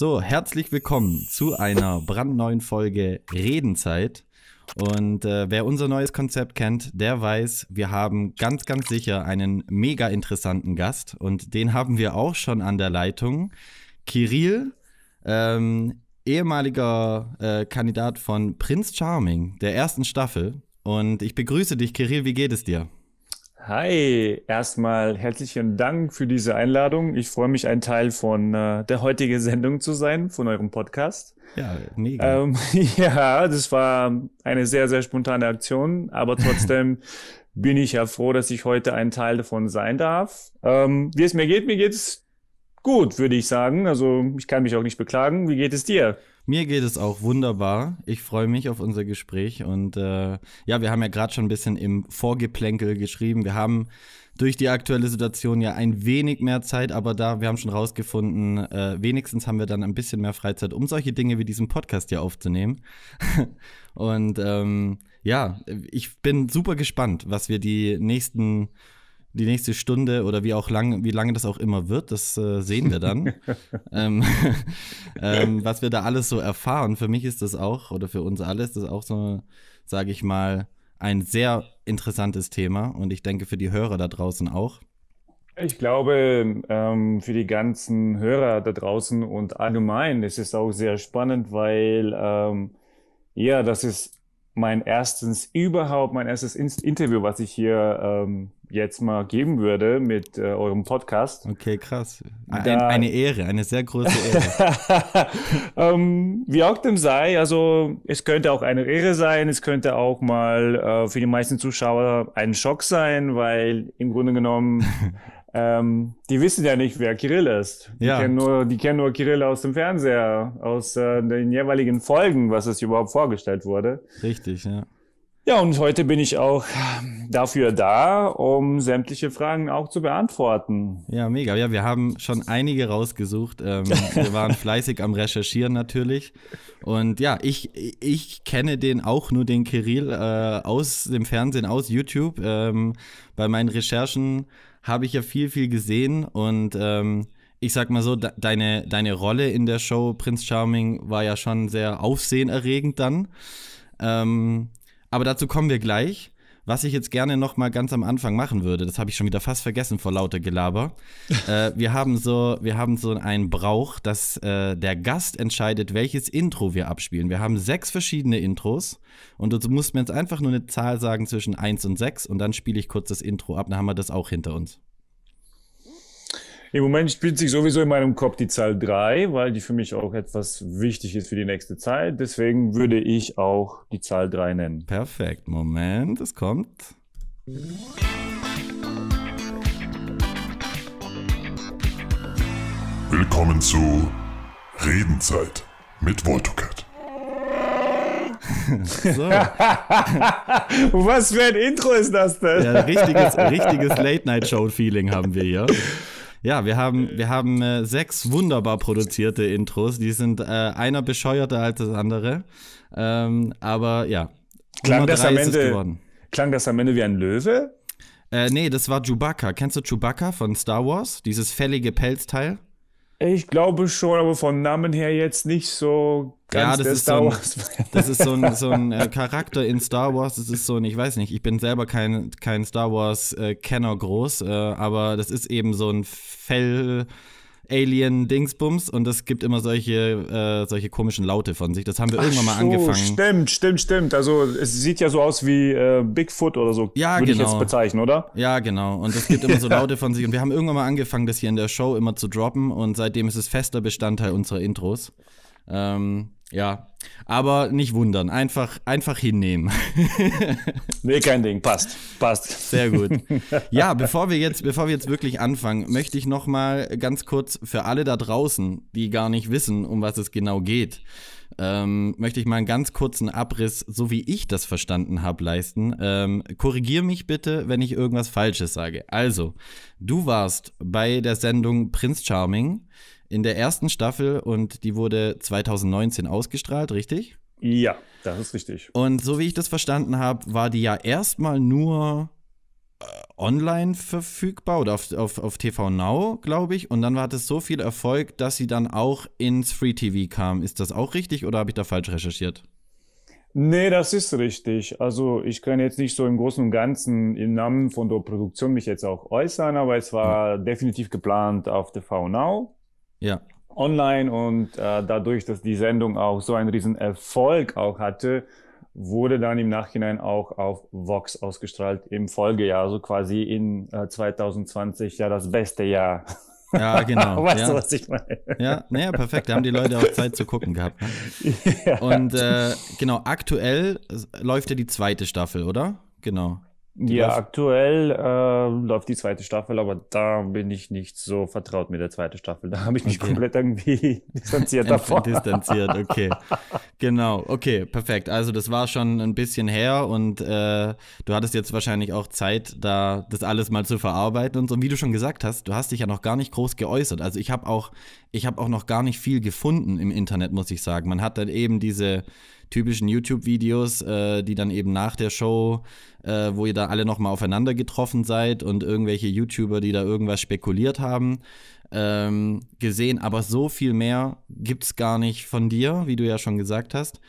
So, herzlich willkommen zu einer brandneuen Folge Redenzeit. Und äh, wer unser neues Konzept kennt, der weiß, wir haben ganz, ganz sicher einen mega interessanten Gast. Und den haben wir auch schon an der Leitung. Kirill, ähm, ehemaliger äh, Kandidat von Prince Charming, der ersten Staffel. Und ich begrüße dich, Kirill, wie geht es dir? Hi, erstmal herzlichen Dank für diese Einladung. Ich freue mich, ein Teil von äh, der heutigen Sendung zu sein, von eurem Podcast. Ja, mega. Ähm, ja, das war eine sehr, sehr spontane Aktion, aber trotzdem bin ich ja froh, dass ich heute ein Teil davon sein darf. Ähm, wie es mir geht, mir geht es gut, würde ich sagen. Also ich kann mich auch nicht beklagen. Wie geht es dir? Mir geht es auch wunderbar. Ich freue mich auf unser Gespräch. Und äh, ja, wir haben ja gerade schon ein bisschen im Vorgeplänkel geschrieben. Wir haben durch die aktuelle Situation ja ein wenig mehr Zeit, aber da, wir haben schon rausgefunden, äh, wenigstens haben wir dann ein bisschen mehr Freizeit, um solche Dinge wie diesen Podcast hier aufzunehmen. und ähm, ja, ich bin super gespannt, was wir die nächsten die nächste Stunde oder wie auch lang, wie lange das auch immer wird, das äh, sehen wir dann. ähm, ähm, was wir da alles so erfahren. Für mich ist das auch, oder für uns alle ist das auch so, sage ich mal, ein sehr interessantes Thema und ich denke für die Hörer da draußen auch. Ich glaube, ähm, für die ganzen Hörer da draußen und allgemein ist es auch sehr spannend, weil ähm, ja, das ist mein erstes überhaupt, mein erstes Interview, was ich hier ähm, jetzt mal geben würde mit äh, eurem Podcast. Okay, krass. Ah, ein, eine Ehre, eine sehr große Ehre. ähm, wie auch dem sei, also es könnte auch eine Ehre sein, es könnte auch mal äh, für die meisten Zuschauer ein Schock sein, weil im Grunde genommen ähm, die wissen ja nicht, wer Kirill ist. Die, ja. kennen nur, die kennen nur Kirill aus dem Fernseher, aus äh, den jeweiligen Folgen, was es überhaupt vorgestellt wurde. Richtig, ja. Ja, und heute bin ich auch dafür da, um sämtliche Fragen auch zu beantworten. Ja, mega. Ja, wir haben schon einige rausgesucht. Ähm, wir waren fleißig am Recherchieren natürlich. Und ja, ich, ich kenne den auch nur, den Kirill, äh, aus dem Fernsehen, aus YouTube. Ähm, bei meinen Recherchen habe ich ja viel, viel gesehen und ähm, ich sag mal so, de deine, deine Rolle in der Show Prinz Charming war ja schon sehr aufsehenerregend dann. Ähm, aber dazu kommen wir gleich. Was ich jetzt gerne noch mal ganz am Anfang machen würde, das habe ich schon wieder fast vergessen vor lauter Gelaber. äh, wir haben so, wir haben so einen Brauch, dass äh, der Gast entscheidet, welches Intro wir abspielen. Wir haben sechs verschiedene Intros und du musst mir jetzt einfach nur eine Zahl sagen zwischen eins und sechs und dann spiele ich kurz das Intro ab, dann haben wir das auch hinter uns. Im Moment spielt sich sowieso in meinem Kopf die Zahl 3, weil die für mich auch etwas wichtig ist für die nächste Zeit. Deswegen würde ich auch die Zahl 3 nennen. Perfekt. Moment, es kommt. Willkommen zu Redenzeit mit Voltocat. So. Was für ein Intro ist das denn? Ja, richtiges, richtiges Late-Night-Show-Feeling haben wir hier. Ja, wir haben, äh. wir haben äh, sechs wunderbar produzierte Intros. Die sind äh, einer bescheuerter als das andere. Ähm, aber ja. Klang das, am Ende, klang das am Ende wie ein Löwe? Äh, nee, das war Chewbacca. Kennst du Chewbacca von Star Wars? Dieses fällige Pelzteil? Ich glaube schon, aber vom Namen her jetzt nicht so ganz ja, das der ist Star so ein, Das ist so ein, so ein äh, Charakter in Star Wars. Das ist so ein, ich weiß nicht, ich bin selber kein, kein Star Wars-Kenner äh, groß, äh, aber das ist eben so ein Fell. Alien-Dingsbums und es gibt immer solche, äh, solche komischen Laute von sich. Das haben wir Ach irgendwann mal so, angefangen. Stimmt, stimmt, stimmt. Also es sieht ja so aus wie äh, Bigfoot oder so. Ja, Würde genau. ich jetzt genau. bezeichnen, oder? Ja, genau. Und es gibt immer so Laute von sich. Und wir haben irgendwann mal angefangen, das hier in der Show immer zu droppen und seitdem ist es fester Bestandteil unserer Intros. Ähm, ja, aber nicht wundern, einfach, einfach hinnehmen. nee, kein Ding, passt, passt. Sehr gut. Ja, bevor wir jetzt, bevor wir jetzt wirklich anfangen, möchte ich nochmal ganz kurz für alle da draußen, die gar nicht wissen, um was es genau geht, ähm, möchte ich mal einen ganz kurzen Abriss, so wie ich das verstanden habe, leisten. Ähm, korrigier mich bitte, wenn ich irgendwas Falsches sage. Also, du warst bei der Sendung Prinz Charming in der ersten Staffel und die wurde 2019 ausgestrahlt, richtig? Ja, das ist richtig. Und so wie ich das verstanden habe, war die ja erstmal nur äh, online verfügbar oder auf, auf, auf TV Now, glaube ich. Und dann war das so viel Erfolg, dass sie dann auch ins Free TV kam. Ist das auch richtig oder habe ich da falsch recherchiert? Nee, das ist richtig. Also ich kann jetzt nicht so im Großen und Ganzen im Namen von der Produktion mich jetzt auch äußern, aber es war ja. definitiv geplant auf TV Now. Ja. Online und äh, dadurch, dass die Sendung auch so einen riesen Erfolg auch hatte, wurde dann im Nachhinein auch auf Vox ausgestrahlt im Folgejahr, so also quasi in äh, 2020 ja das beste Jahr. Ja, genau. weißt ja. du, was ich meine? Ja, naja, perfekt. Da haben die Leute auch Zeit zu gucken gehabt. Ne? Ja. Und äh, genau, aktuell läuft ja die zweite Staffel, oder? Genau ja, läuft. aktuell äh, läuft die zweite Staffel, aber da bin ich nicht so vertraut mit der zweiten Staffel. Da habe ich mich okay. komplett irgendwie distanziert davon. distanziert, okay. genau, okay, perfekt. Also das war schon ein bisschen her und äh, du hattest jetzt wahrscheinlich auch Zeit, da das alles mal zu verarbeiten und so. Und wie du schon gesagt hast, du hast dich ja noch gar nicht groß geäußert. Also ich habe auch, ich habe auch noch gar nicht viel gefunden im Internet, muss ich sagen. Man hat dann eben diese typischen YouTube-Videos, äh, die dann eben nach der Show, äh, wo ihr da alle nochmal aufeinander getroffen seid und irgendwelche YouTuber, die da irgendwas spekuliert haben, ähm, gesehen. Aber so viel mehr gibt's gar nicht von dir, wie du ja schon gesagt hast.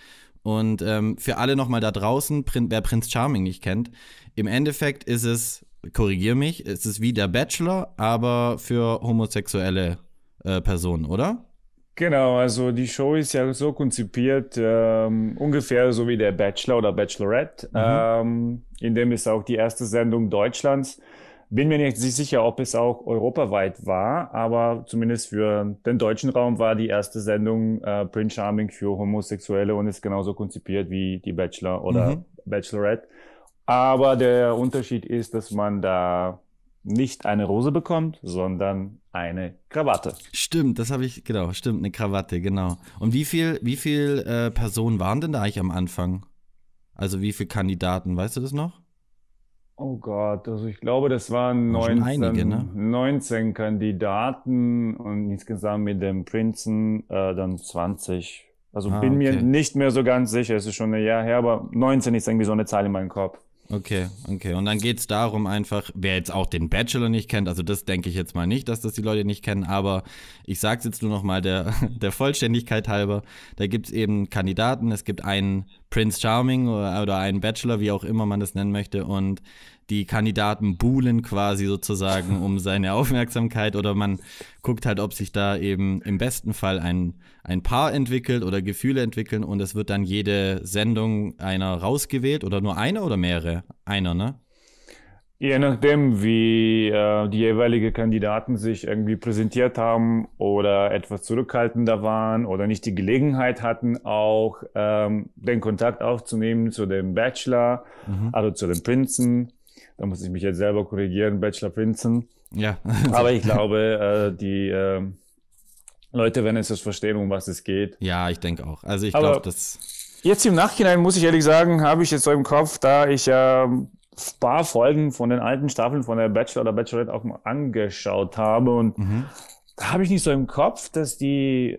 Und ähm, für alle nochmal da draußen, Prin wer Prinz Charming nicht kennt, im Endeffekt ist es, korrigier mich, ist es wie der Bachelor, aber für homosexuelle äh, Personen, oder? Genau, also die Show ist ja so konzipiert, ähm, ungefähr so wie der Bachelor oder Bachelorette, mhm. ähm, in dem ist auch die erste Sendung Deutschlands. Bin mir nicht sicher, ob es auch europaweit war, aber zumindest für den deutschen Raum war die erste Sendung äh, Prince Charming für Homosexuelle und ist genauso konzipiert wie die Bachelor oder mhm. Bachelorette. Aber der Unterschied ist, dass man da nicht eine Rose bekommt, sondern eine Krawatte. Stimmt, das habe ich, genau, stimmt, eine Krawatte, genau. Und wie viele wie viel äh, Personen waren denn da eigentlich am Anfang? Also wie viele Kandidaten, weißt du das noch? Oh Gott, also ich glaube, das waren 19, einige, ne? 19 Kandidaten und insgesamt mit dem Prinzen äh, dann 20. Also ah, bin okay. mir nicht mehr so ganz sicher, es ist schon ein Jahr her, aber 19 ist irgendwie so eine Zahl in meinem Kopf. Okay, okay. Und dann geht es darum einfach, wer jetzt auch den Bachelor nicht kennt, also das denke ich jetzt mal nicht, dass das die Leute nicht kennen, aber ich sage es jetzt nur nochmal der, der Vollständigkeit halber, da gibt es eben Kandidaten, es gibt einen Prince Charming oder, oder einen Bachelor, wie auch immer man das nennen möchte und die Kandidaten buhlen quasi sozusagen um seine Aufmerksamkeit oder man guckt halt, ob sich da eben im besten Fall ein, ein Paar entwickelt oder Gefühle entwickeln und es wird dann jede Sendung einer rausgewählt oder nur eine oder mehrere? Einer, ne? Je nachdem, wie äh, die jeweiligen Kandidaten sich irgendwie präsentiert haben oder etwas zurückhaltender waren oder nicht die Gelegenheit hatten, auch ähm, den Kontakt aufzunehmen zu dem Bachelor, mhm. also zu dem Prinzen da muss ich mich jetzt selber korrigieren, Bachelor Princeton. Ja. Aber ich glaube, äh, die äh, Leute werden jetzt das verstehen, um was es geht. Ja, ich denke auch. Also ich glaube, das. Jetzt im Nachhinein muss ich ehrlich sagen, habe ich jetzt so im Kopf, da ich ja äh, paar Folgen von den alten Staffeln von der Bachelor oder Bachelorette auch mal angeschaut habe und mhm. da habe ich nicht so im Kopf, dass die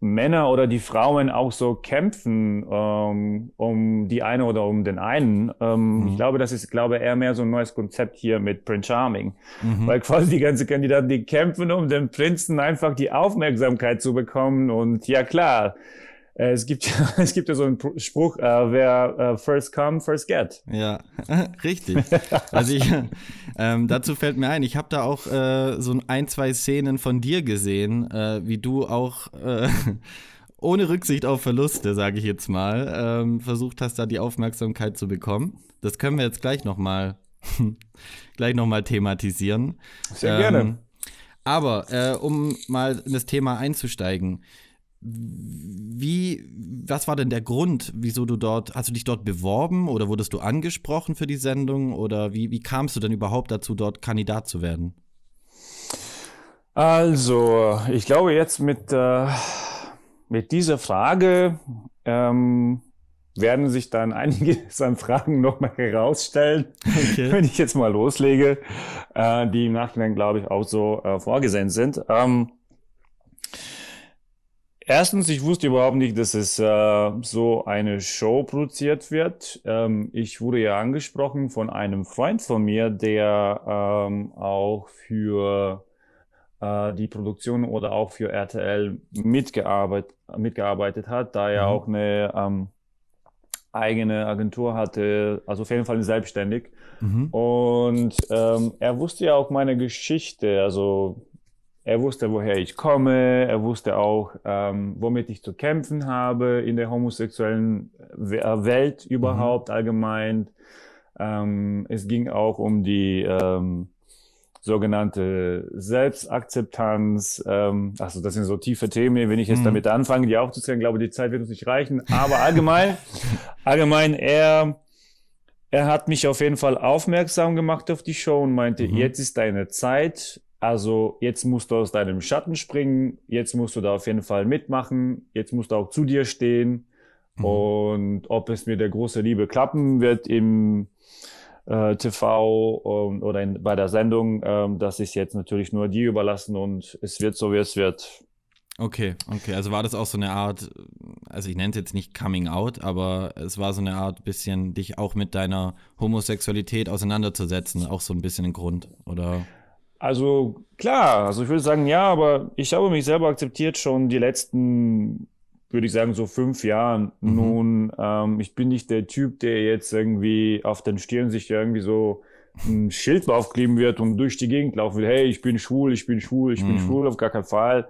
Männer oder die Frauen auch so kämpfen ähm, um die eine oder um den einen. Ähm, mhm. Ich glaube, das ist, glaube eher mehr so ein neues Konzept hier mit Prince Charming, mhm. weil quasi die ganzen Kandidaten, die kämpfen, um den Prinzen einfach die Aufmerksamkeit zu bekommen. Und ja klar, äh, es gibt, es gibt ja so einen Spruch, äh, wer äh, first come, first get. Ja, richtig. Also ich, ähm, dazu fällt mir ein, ich habe da auch äh, so ein, zwei Szenen von dir gesehen, äh, wie du auch äh, ohne Rücksicht auf Verluste, sage ich jetzt mal, ähm, versucht hast, da die Aufmerksamkeit zu bekommen. Das können wir jetzt gleich nochmal gleich noch mal thematisieren. Sehr ähm, gerne. Aber um mal in das Thema einzusteigen, wie, was war denn der Grund, wieso du dort, hast du dich dort beworben oder wurdest du angesprochen für die Sendung oder wie, wie kamst du denn überhaupt dazu, dort Kandidat zu werden? Also, ich glaube jetzt mit, äh, mit dieser Frage ähm, werden sich dann einige an Fragen nochmal herausstellen, okay. wenn ich jetzt mal loslege, äh, die im Nachhinein, glaube ich, auch so äh, vorgesehen sind. Ähm, Erstens, ich wusste überhaupt nicht, dass es äh, so eine Show produziert wird. Ähm, ich wurde ja angesprochen von einem Freund von mir, der ähm, auch für äh, die Produktion oder auch für RTL mitgearbeitet, mitgearbeitet hat, da er mhm. auch eine ähm, eigene Agentur hatte, also auf jeden Fall selbstständig. Mhm. Und ähm, er wusste ja auch meine Geschichte, also er wusste, woher ich komme. Er wusste auch, ähm, womit ich zu kämpfen habe in der homosexuellen äh, Welt überhaupt mhm. allgemein. Ähm, es ging auch um die ähm, sogenannte Selbstakzeptanz. Ähm, also das sind so tiefe Themen. Wenn ich jetzt mhm. damit anfange, die aufzuzählen, glaube die Zeit wird uns nicht reichen. Aber allgemein, allgemein er er hat mich auf jeden Fall aufmerksam gemacht auf die Show und meinte, mhm. jetzt ist deine Zeit. Also jetzt musst du aus deinem Schatten springen, jetzt musst du da auf jeden Fall mitmachen, jetzt musst du auch zu dir stehen. Mhm. Und ob es mit der großen Liebe klappen wird im äh, TV um, oder in, bei der Sendung, ähm, das ist jetzt natürlich nur dir überlassen und es wird so, wie es wird. Okay, okay. Also war das auch so eine Art, also ich nenne es jetzt nicht Coming Out, aber es war so eine Art, bisschen dich auch mit deiner Homosexualität auseinanderzusetzen, auch so ein bisschen ein Grund, oder? Also klar, also ich würde sagen, ja, aber ich habe mich selber akzeptiert schon die letzten, würde ich sagen, so fünf Jahren. Mhm. Nun, ähm, ich bin nicht der Typ, der jetzt irgendwie auf den Stirn sich irgendwie so ein Schild aufkleben wird und durch die Gegend laufen will, hey, ich bin schwul, ich bin schwul, ich mhm. bin schwul, auf gar keinen Fall.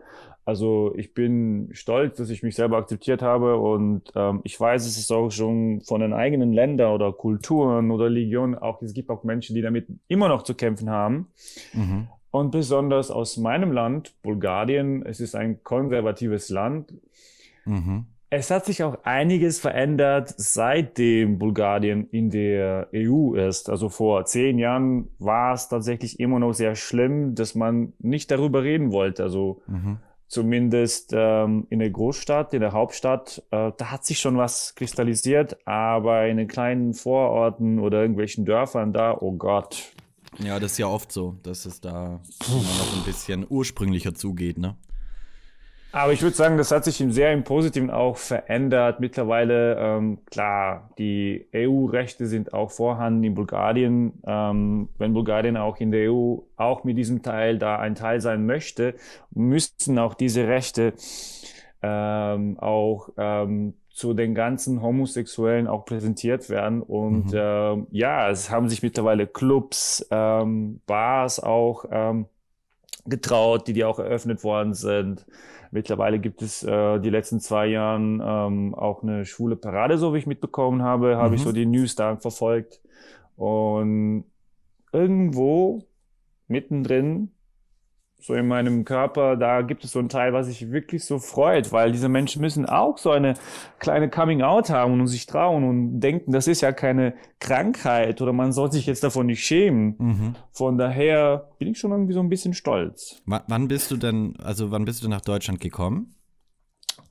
Also ich bin stolz, dass ich mich selber akzeptiert habe und ähm, ich weiß, es ist auch schon von den eigenen Ländern oder Kulturen oder Legionen auch, es gibt auch Menschen, die damit immer noch zu kämpfen haben. Mhm. Und besonders aus meinem Land, Bulgarien, es ist ein konservatives Land. Mhm. Es hat sich auch einiges verändert, seitdem Bulgarien in der EU ist. Also vor zehn Jahren war es tatsächlich immer noch sehr schlimm, dass man nicht darüber reden wollte. Also mhm zumindest ähm, in der Großstadt, in der Hauptstadt, äh, da hat sich schon was kristallisiert, aber in den kleinen Vororten oder irgendwelchen Dörfern da, oh Gott. Ja, das ist ja oft so, dass es da noch ein bisschen ursprünglicher zugeht, ne? Aber ich würde sagen, das hat sich im sehr im Positiven auch verändert. Mittlerweile, ähm, klar, die EU-Rechte sind auch vorhanden in Bulgarien. Ähm, wenn Bulgarien auch in der EU auch mit diesem Teil da ein Teil sein möchte, müssten auch diese Rechte ähm, auch ähm, zu den ganzen Homosexuellen auch präsentiert werden. Und mhm. Ähm, ja, es haben sich mittlerweile Clubs, ähm, Bars auch ähm, getraut, die, die auch eröffnet worden sind. Mittlerweile gibt es äh, die letzten zwei Jahren ähm, auch eine schwule Parade, so wie ich mitbekommen habe, habe mhm. ich so mhm. die News da verfolgt. Und irgendwo mittendrin so in meinem Körper, da gibt es so einen Teil, was sich wirklich so freut, weil diese Menschen müssen auch so eine kleine Coming-out haben und sich trauen und denken, das ist ja keine Krankheit oder man soll sich jetzt davon nicht schämen. Mhm. Von daher bin ich schon irgendwie so ein bisschen stolz. W wann bist du denn, also wann bist du denn nach Deutschland gekommen?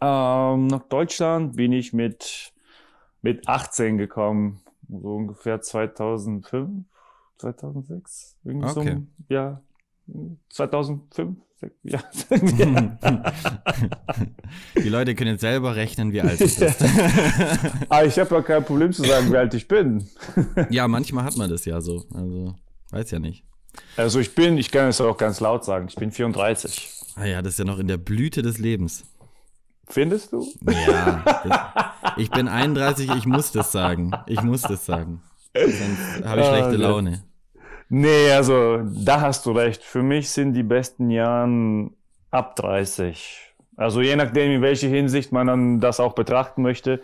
Ähm, nach Deutschland bin ich mit, mit 18 gekommen, so ungefähr 2005, 2006, irgendwie okay. so, ja. 2005? Ja. Die Leute können jetzt selber rechnen, wie alt ah, ich bin. Aber ich habe ja kein Problem zu sagen, wie alt ich bin. ja, manchmal hat man das ja so. Also, weiß ja nicht. Also ich bin, ich kann es auch ganz laut sagen, ich bin 34. Ah ja, das ist ja noch in der Blüte des Lebens. Findest du? Ja. ich bin 31, ich muss das sagen. Ich muss das sagen. Sonst habe ich ah, schlechte Laune. Nee, also da hast du recht. Für mich sind die besten Jahre ab 30. Also je nachdem, in welche Hinsicht man dann das auch betrachten möchte.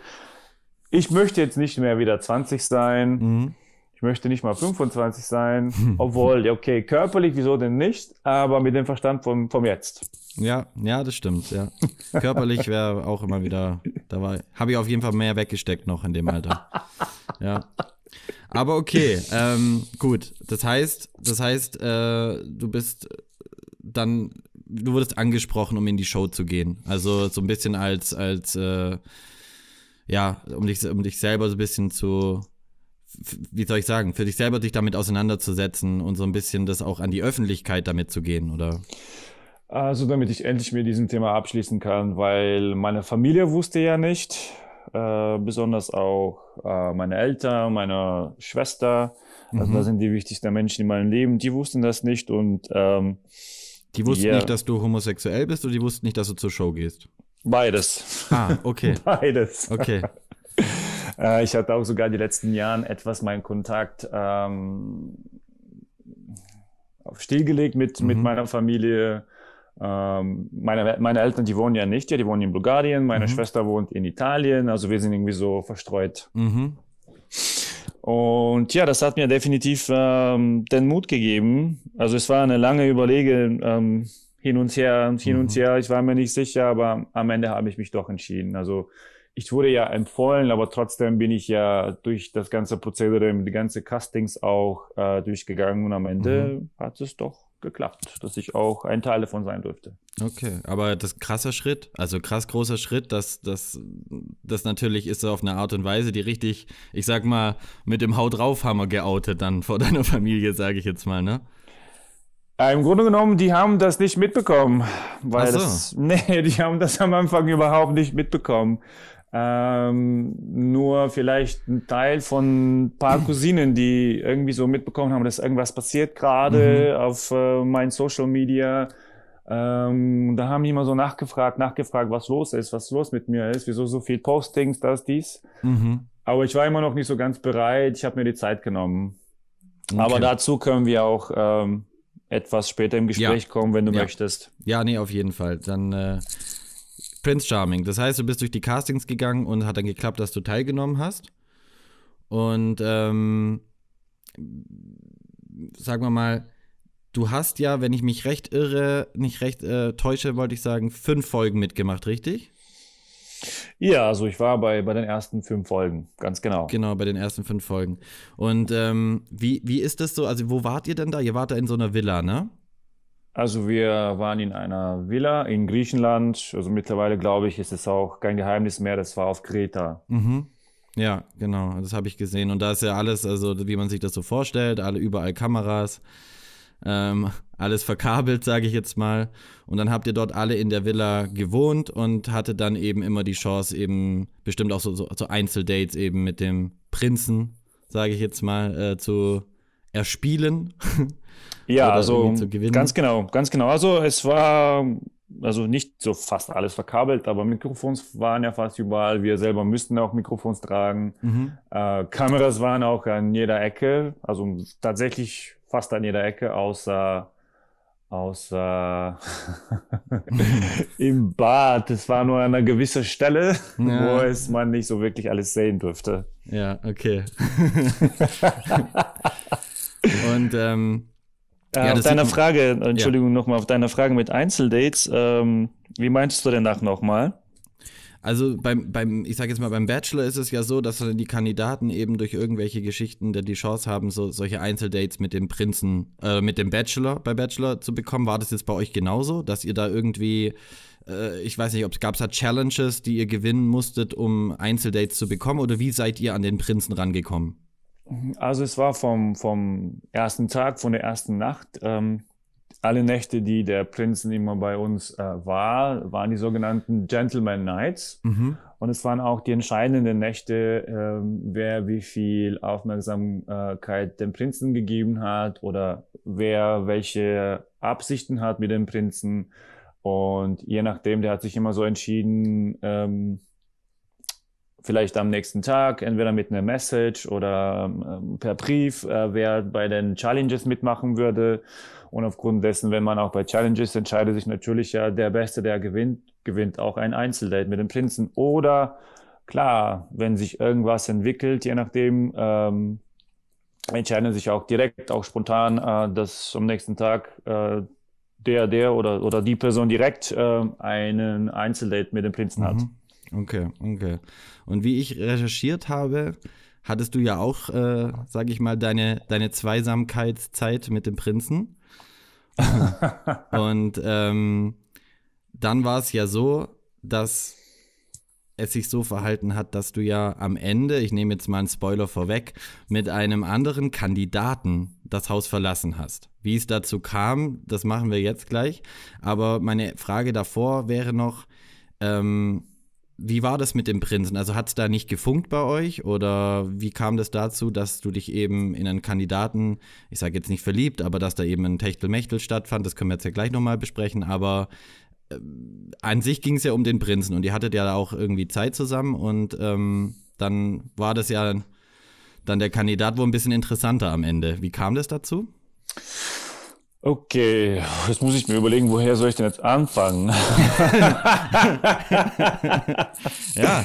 Ich möchte jetzt nicht mehr wieder 20 sein. Mhm. Ich möchte nicht mal 25 sein. Obwohl, okay, körperlich, wieso denn nicht? Aber mit dem Verstand vom, vom Jetzt. Ja, ja, das stimmt, ja. Körperlich wäre auch immer wieder dabei. Habe ich auf jeden Fall mehr weggesteckt noch in dem Alter. Ja. Aber okay, ähm, gut. Das heißt, das heißt, äh, du bist äh, dann, du wurdest angesprochen, um in die Show zu gehen. Also so ein bisschen als, als, äh, ja, um dich, um dich selber so ein bisschen zu, wie soll ich sagen, für dich selber dich damit auseinanderzusetzen und so ein bisschen das auch an die Öffentlichkeit damit zu gehen, oder? Also damit ich endlich mit diesem Thema abschließen kann, weil meine Familie wusste ja nicht, äh, besonders auch äh, meine Eltern, meine Schwester. Also mhm. das sind die wichtigsten Menschen in meinem Leben. Die wussten das nicht und ähm, die wussten yeah. nicht, dass du homosexuell bist oder die wussten nicht, dass du zur Show gehst. Beides. Ah, okay. Beides. Okay. äh, ich hatte auch sogar die letzten Jahren etwas meinen Kontakt ähm, auf stillgelegt mit, mhm. mit meiner Familie ähm, meine, meine Eltern, die wohnen ja nicht hier, die wohnen in Bulgarien, meine mhm. Schwester wohnt in Italien, also wir sind irgendwie so verstreut. Mhm. Und ja, das hat mir definitiv ähm, den Mut gegeben. Also es war eine lange Überlege ähm, hin und her, hin mhm. und her. Ich war mir nicht sicher, aber am Ende habe ich mich doch entschieden. Also ich wurde ja empfohlen, aber trotzdem bin ich ja durch das ganze Prozedere, die ganze Castings auch äh, durchgegangen und am Ende mhm. hat es doch geklappt, dass ich auch ein Teil davon sein durfte. Okay, aber das krasser Schritt, also krass großer Schritt, dass das das natürlich ist auf eine Art und Weise, die richtig, ich sag mal, mit dem Haut drauf draufhammer geoutet dann vor deiner Familie, sage ich jetzt mal, ne? Äh, Im Grunde genommen, die haben das nicht mitbekommen, weil so. das, nee, die haben das am Anfang überhaupt nicht mitbekommen. Ähm, nur vielleicht ein Teil von ein paar Cousinen, die irgendwie so mitbekommen haben, dass irgendwas passiert gerade mhm. auf äh, meinen Social Media. Ähm, da haben die immer so nachgefragt, nachgefragt, was los ist, was los mit mir ist, wieso so viel Postings, das, dies. Mhm. Aber ich war immer noch nicht so ganz bereit. Ich habe mir die Zeit genommen. Okay. Aber dazu können wir auch ähm, etwas später im Gespräch ja. kommen, wenn du ja. möchtest. Ja, nee, auf jeden Fall. Dann äh, Prince Charming. Das heißt, du bist durch die Castings gegangen und hat dann geklappt, dass du teilgenommen hast. Und ähm, sagen wir mal, du hast ja, wenn ich mich recht irre, nicht recht äh, täusche, wollte ich sagen, fünf Folgen mitgemacht, richtig? Ja, also ich war bei, bei den ersten fünf Folgen, ganz genau. Genau, bei den ersten fünf Folgen. Und ähm, wie, wie ist das so? Also, wo wart ihr denn da? Ihr wart da in so einer Villa, ne? Also wir waren in einer Villa in Griechenland. Also mittlerweile glaube ich, ist es auch kein Geheimnis mehr. Das war auf Kreta. Mhm. Ja, genau. Das habe ich gesehen. Und da ist ja alles, also wie man sich das so vorstellt, alle überall Kameras, ähm, alles verkabelt, sage ich jetzt mal. Und dann habt ihr dort alle in der Villa gewohnt und hatte dann eben immer die Chance, eben bestimmt auch so, so, so Einzeldates eben mit dem Prinzen, sage ich jetzt mal, äh, zu erspielen. Ja, also ganz genau, ganz genau. Also es war also nicht so fast alles verkabelt, aber Mikrofons waren ja fast überall. Wir selber müssten auch Mikrofons tragen. Mhm. Äh, Kameras waren auch an jeder Ecke, also tatsächlich fast an jeder Ecke, außer außer im Bad. Es war nur an einer gewissen Stelle, ja. wo es man nicht so wirklich alles sehen durfte. Ja, okay. Und ähm äh, ja, auf deine Frage, Entschuldigung ja. nochmal, auf deine Frage mit Einzeldates, ähm, wie meinst du denn nach nochmal? Also beim, beim, ich sag jetzt mal, beim Bachelor ist es ja so, dass dann die Kandidaten eben durch irgendwelche Geschichten die Chance haben, so solche Einzeldates mit dem Prinzen, äh, mit dem Bachelor bei Bachelor zu bekommen. War das jetzt bei euch genauso, dass ihr da irgendwie, äh, ich weiß nicht, ob es gab es da Challenges, die ihr gewinnen musstet, um Einzeldates zu bekommen, oder wie seid ihr an den Prinzen rangekommen? Mhm. Also es war vom, vom ersten Tag, von der ersten Nacht. Ähm, alle Nächte, die der Prinzen immer bei uns äh, war, waren die sogenannten Gentleman Nights. Mhm. Und es waren auch die entscheidenden Nächte, ähm, wer wie viel Aufmerksamkeit dem Prinzen gegeben hat oder wer welche Absichten hat mit dem Prinzen. Und je nachdem, der hat sich immer so entschieden, ähm, vielleicht am nächsten Tag, entweder mit einer Message oder ähm, per Brief, äh, wer bei den Challenges mitmachen würde. Und aufgrund dessen, wenn man auch bei Challenges entscheidet sich natürlich ja der Beste, der gewinnt, gewinnt auch ein Einzeldate mit dem Prinzen. Oder klar, wenn sich irgendwas entwickelt, je nachdem, ähm, entscheiden sich auch direkt, auch spontan, äh, dass am nächsten Tag äh, der, der oder, oder die Person direkt äh, einen Einzeldate mit dem Prinzen mhm. hat. Okay, okay. Und wie ich recherchiert habe, hattest du ja auch, äh, sage ich mal, deine, deine Zweisamkeitszeit mit dem Prinzen. und ähm, dann war es ja so, dass es sich so verhalten hat, dass du ja am Ende, ich nehme jetzt mal einen Spoiler vorweg, mit einem anderen Kandidaten das Haus verlassen hast. Wie es dazu kam, das machen wir jetzt gleich. Aber meine Frage davor wäre noch, ähm, wie war das mit dem Prinzen? Also hat es da nicht gefunkt bei euch oder wie kam das dazu, dass du dich eben in einen Kandidaten, ich sage jetzt nicht verliebt, aber dass da eben ein Techtelmechtel stattfand, das können wir jetzt ja gleich nochmal besprechen, aber äh, an sich ging es ja um den Prinzen und ihr hattet ja auch irgendwie Zeit zusammen und ähm, dann war das ja dann der Kandidat wohl ein bisschen interessanter am Ende. Wie kam das dazu? Okay, jetzt muss ich mir überlegen, woher soll ich denn jetzt anfangen? ja.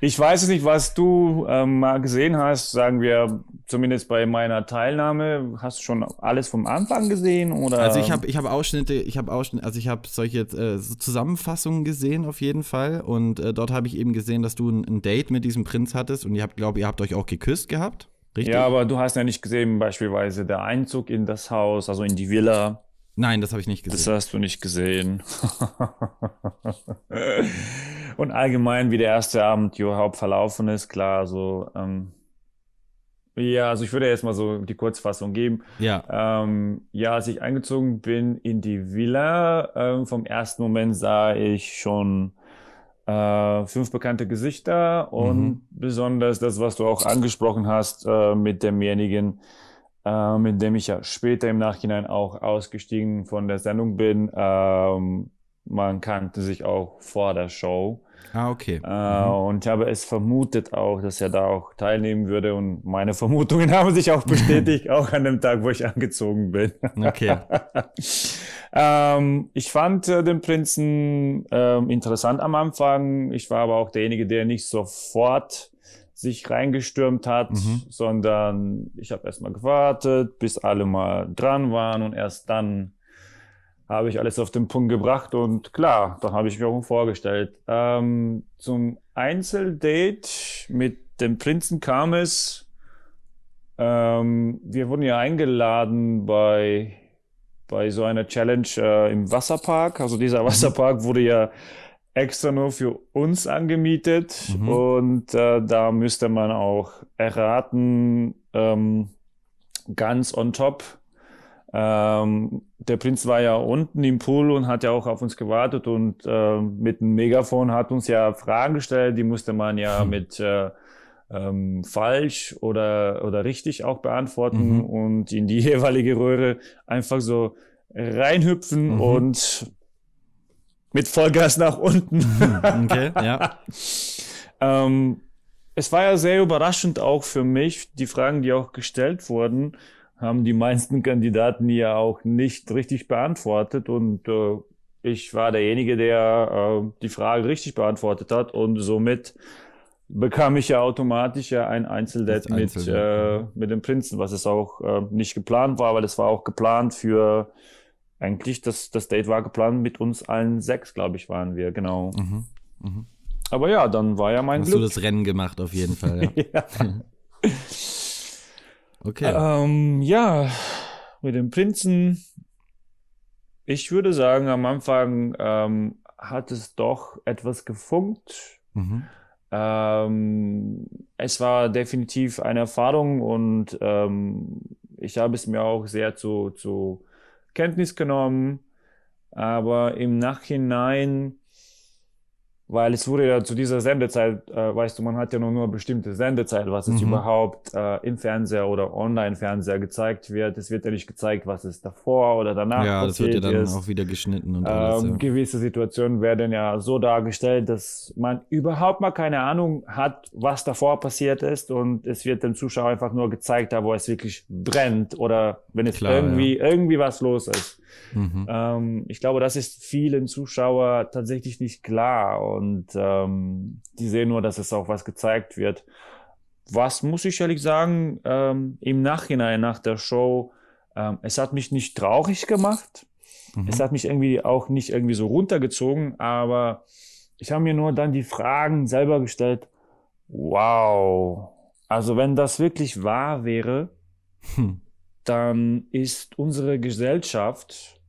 Ich weiß es nicht, was du ähm, mal gesehen hast. Sagen wir, zumindest bei meiner Teilnahme, hast du schon alles vom Anfang gesehen oder? Also ich habe, ich habe Ausschnitte, ich habe Ausschnitte, also ich habe solche äh, so Zusammenfassungen gesehen auf jeden Fall. Und äh, dort habe ich eben gesehen, dass du ein, ein, Date mit diesem Prinz hattest und ihr habt, glaube ihr habt euch auch geküsst gehabt. Richtig? Ja, aber du hast ja nicht gesehen, beispielsweise der Einzug in das Haus, also in die Villa. Nein, das habe ich nicht gesehen. Das hast du nicht gesehen. Und allgemein, wie der erste Abend überhaupt verlaufen ist, klar, so. Ähm, ja, also ich würde jetzt mal so die Kurzfassung geben. Ja. Ähm, ja, als ich eingezogen bin in die Villa, ähm, vom ersten Moment sah ich schon äh, fünf bekannte Gesichter und mhm. besonders das, was du auch angesprochen hast äh, mit demjenigen, äh, mit dem ich ja später im Nachhinein auch ausgestiegen von der Sendung bin. Ähm, man kannte sich auch vor der Show. Ah, okay. Äh, mhm. Und ich habe es vermutet auch, dass er da auch teilnehmen würde. Und meine Vermutungen haben sich auch bestätigt, auch an dem Tag, wo ich angezogen bin. Okay. ähm, ich fand äh, den Prinzen äh, interessant am Anfang. Ich war aber auch derjenige, der nicht sofort sich reingestürmt hat, mhm. sondern ich habe erstmal gewartet, bis alle mal dran waren und erst dann habe ich alles auf den Punkt gebracht und klar, da habe ich mir auch vorgestellt. Ähm, zum Einzeldate mit dem Prinzen kam es. Ähm, wir wurden ja eingeladen bei, bei so einer Challenge äh, im Wasserpark. Also dieser mhm. Wasserpark wurde ja extra nur für uns angemietet mhm. und äh, da müsste man auch erraten, ähm, ganz on top. Ähm, der Prinz war ja unten im Pool und hat ja auch auf uns gewartet und äh, mit dem Megafon hat uns ja Fragen gestellt, die musste man ja hm. mit äh, ähm, falsch oder, oder richtig auch beantworten mhm. und in die jeweilige Röhre einfach so reinhüpfen mhm. und mit Vollgas nach unten. Mhm. okay, ja. ähm, es war ja sehr überraschend auch für mich, die Fragen, die auch gestellt wurden haben die meisten Kandidaten ja auch nicht richtig beantwortet und äh, ich war derjenige, der äh, die Frage richtig beantwortet hat und somit bekam ich ja automatisch ja ein Einzeldate mit, äh, mit dem Prinzen, was es auch äh, nicht geplant war, weil es war auch geplant für eigentlich, das, das Date war geplant mit uns allen sechs, glaube ich, waren wir, genau. Mhm. Mhm. Aber ja, dann war ja mein Hast Glück. Hast du das Rennen gemacht auf jeden Fall, ja. ja. Okay. Ähm, ja, mit dem Prinzen. Ich würde sagen, am Anfang ähm, hat es doch etwas gefunkt. Mhm. Ähm, es war definitiv eine Erfahrung und ähm, ich habe es mir auch sehr zu, zu Kenntnis genommen. Aber im Nachhinein weil es wurde ja zu dieser Sendezeit, äh, weißt du, man hat ja nur, nur bestimmte Sendezeit, was es mhm. überhaupt äh, im Fernseher oder Online-Fernseher gezeigt wird. Es wird ja nicht gezeigt, was es davor oder danach ja, passiert Ja, das wird ja dann ist. auch wieder geschnitten und ähm, alles. Ja. Gewisse Situationen werden ja so dargestellt, dass man überhaupt mal keine Ahnung hat, was davor passiert ist und es wird dem Zuschauer einfach nur gezeigt, da wo es wirklich brennt oder wenn es Klar, irgendwie, ja. irgendwie was los ist. Mhm. Ähm, ich glaube, das ist vielen Zuschauer tatsächlich nicht klar und ähm, die sehen nur, dass es auch was gezeigt wird. Was muss ich ehrlich sagen, ähm, im Nachhinein nach der Show, ähm, es hat mich nicht traurig gemacht. Mhm. Es hat mich irgendwie auch nicht irgendwie so runtergezogen, aber ich habe mir nur dann die Fragen selber gestellt. Wow. Also wenn das wirklich wahr wäre, hm. dann ist unsere Gesellschaft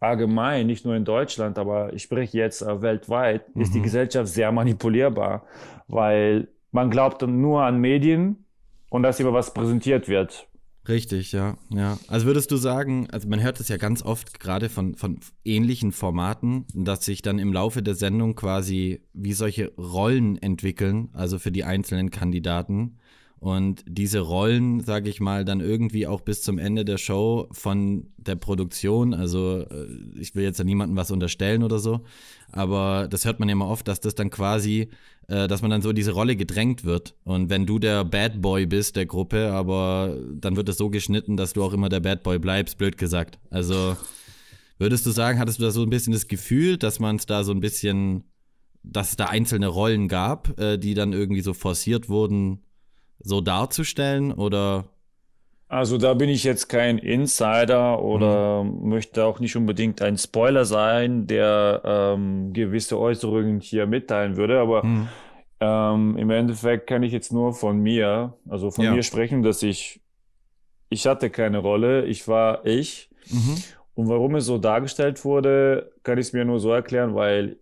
allgemein, nicht nur in Deutschland, aber ich spreche jetzt äh, weltweit, mhm. ist die mhm. Gesellschaft sehr manipulierbar, weil man glaubt nur an Medien und dass immer was präsentiert wird. Richtig, ja, ja. Also würdest du sagen, also man hört es ja ganz oft gerade von, von ähnlichen Formaten, dass sich dann im Laufe der Sendung quasi wie solche Rollen entwickeln, also für die einzelnen Kandidaten und diese Rollen, sage ich mal, dann irgendwie auch bis zum Ende der Show von der Produktion, also äh, ich will jetzt ja niemandem was unterstellen oder so, aber das hört man ja immer oft, dass das dann quasi, äh, dass man dann so diese Rolle gedrängt wird. Und wenn du der Bad Boy bist der Gruppe, aber dann wird es so geschnitten, dass du auch immer der Bad Boy bleibst, blöd gesagt. Also würdest du sagen, hattest du da so ein bisschen das Gefühl, dass man es da so ein bisschen, dass es da einzelne Rollen gab, äh, die dann irgendwie so forciert wurden? so darzustellen oder? Also da bin ich jetzt kein Insider oder mhm. möchte auch nicht unbedingt ein Spoiler sein, der ähm, gewisse Äußerungen hier mitteilen würde, aber mhm. ähm, im Endeffekt kann ich jetzt nur von mir, also von ja. mir sprechen, dass ich, ich hatte keine Rolle, ich war ich. Mhm. Und warum es so dargestellt wurde, kann ich es mir nur so erklären, weil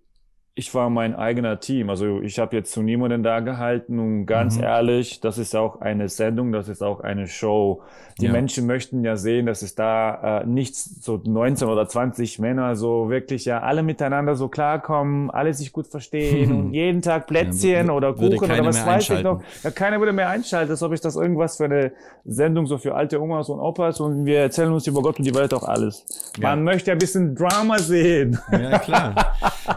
ich war mein eigener Team. Also ich habe jetzt zu niemanden da gehalten und ganz mhm. ehrlich, das ist auch eine Sendung, das ist auch eine Show. Die ja. Menschen möchten ja sehen, dass es da äh, nicht so 19 oder 20 Männer so wirklich ja alle miteinander so klarkommen, alle sich gut verstehen und jeden Tag Plätzchen ja, oder Kuchen oder was weiß ich noch. Ja, keiner würde mehr einschalten, als ob ich das irgendwas für eine Sendung so für alte Omas und Opas und wir erzählen uns über Gott und die Welt auch alles. Man möchte ja ein bisschen Drama sehen. Ja, klar.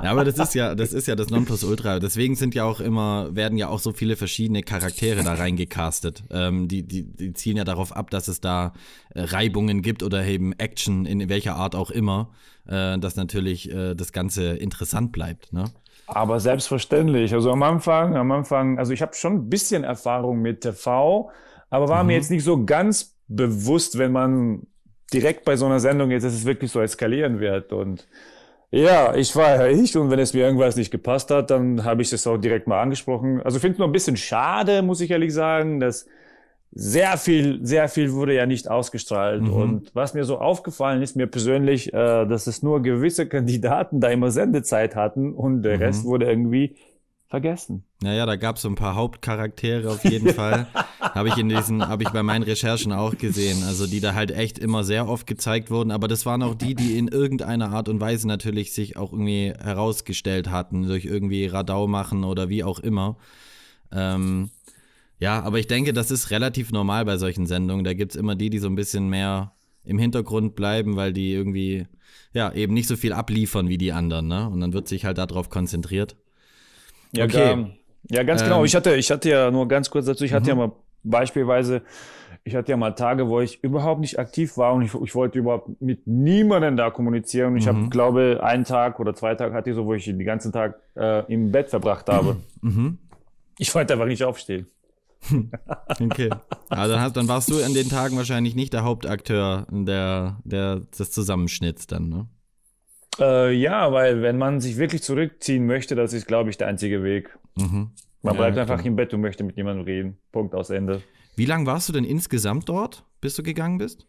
Ja, aber das ist ja das ist ja das Nonplusultra. Deswegen sind ja auch immer, werden ja auch so viele verschiedene Charaktere da reingecastet. Ähm, die, die, die zielen ja darauf ab, dass es da äh, Reibungen gibt oder eben Action in welcher Art auch immer, äh, dass natürlich äh, das Ganze interessant bleibt. Ne? Aber selbstverständlich. Also am Anfang, am Anfang, also ich habe schon ein bisschen Erfahrung mit TV, aber war mhm. mir jetzt nicht so ganz bewusst, wenn man direkt bei so einer Sendung jetzt, dass es wirklich so eskalieren wird und ja, ich war ja ich und wenn es mir irgendwas nicht gepasst hat, dann habe ich das auch direkt mal angesprochen. Also finde es nur ein bisschen schade, muss ich ehrlich sagen, dass sehr viel, sehr viel wurde ja nicht ausgestrahlt. Mhm. Und was mir so aufgefallen ist, mir persönlich, äh, dass es nur gewisse Kandidaten da immer Sendezeit hatten und der mhm. Rest wurde irgendwie vergessen. Naja, da gab es so ein paar Hauptcharaktere auf jeden Fall. habe ich in diesen, habe ich bei meinen Recherchen auch gesehen. Also die da halt echt immer sehr oft gezeigt wurden. Aber das waren auch die, die in irgendeiner Art und Weise natürlich sich auch irgendwie herausgestellt hatten, durch irgendwie Radau machen oder wie auch immer. Ähm, ja, aber ich denke, das ist relativ normal bei solchen Sendungen. Da gibt es immer die, die so ein bisschen mehr im Hintergrund bleiben, weil die irgendwie ja eben nicht so viel abliefern wie die anderen, ne? Und dann wird sich halt darauf konzentriert. Ja, okay. Gar, ja ganz ähm, genau. Ich ähm. hatte, ich hatte ja nur ganz kurz dazu, ich hatte ja mhm. mal beispielsweise, ich hatte ja mal Tage, wo ich überhaupt nicht aktiv war und ich, ich wollte überhaupt mit niemandem da kommunizieren. Und ich habe, mhm. glaube, einen Tag oder zwei Tage hatte ich so, wo ich den ganzen Tag äh, im Bett verbracht habe. Mhm. Ich wollte einfach nicht aufstehen. okay. Also dann, hast, dann warst du in den Tagen wahrscheinlich nicht der Hauptakteur der, der, des Zusammenschnitts dann, ne? Äh, ja, weil wenn man sich wirklich zurückziehen möchte, das ist, glaube ich, der einzige Weg. Mhm. Man ja, bleibt einfach im Bett und möchte mit niemandem reden. Punkt aus Ende. Wie lange warst du denn insgesamt dort, bis du gegangen bist?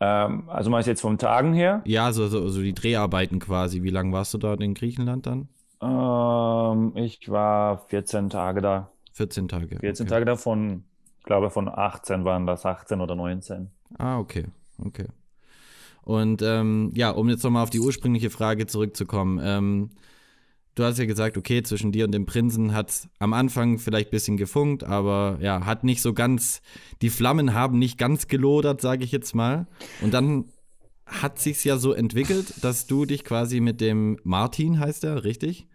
Ähm, also meinst du jetzt vom Tagen her? Ja, so, so, so die Dreharbeiten quasi. Wie lange warst du dort in Griechenland dann? Ähm, ich war 14 Tage da. 14 Tage. 14 okay. Tage davon, ich glaube von 18 waren das, 18 oder 19. Ah, okay, okay. Und ähm, ja, um jetzt nochmal auf die ursprüngliche Frage zurückzukommen. Ähm, du hast ja gesagt, okay, zwischen dir und dem Prinzen hat es am Anfang vielleicht ein bisschen gefunkt, aber ja, hat nicht so ganz, die Flammen haben nicht ganz gelodert, sage ich jetzt mal. Und dann hat sich's ja so entwickelt, dass du dich quasi mit dem Martin, heißt er, richtig?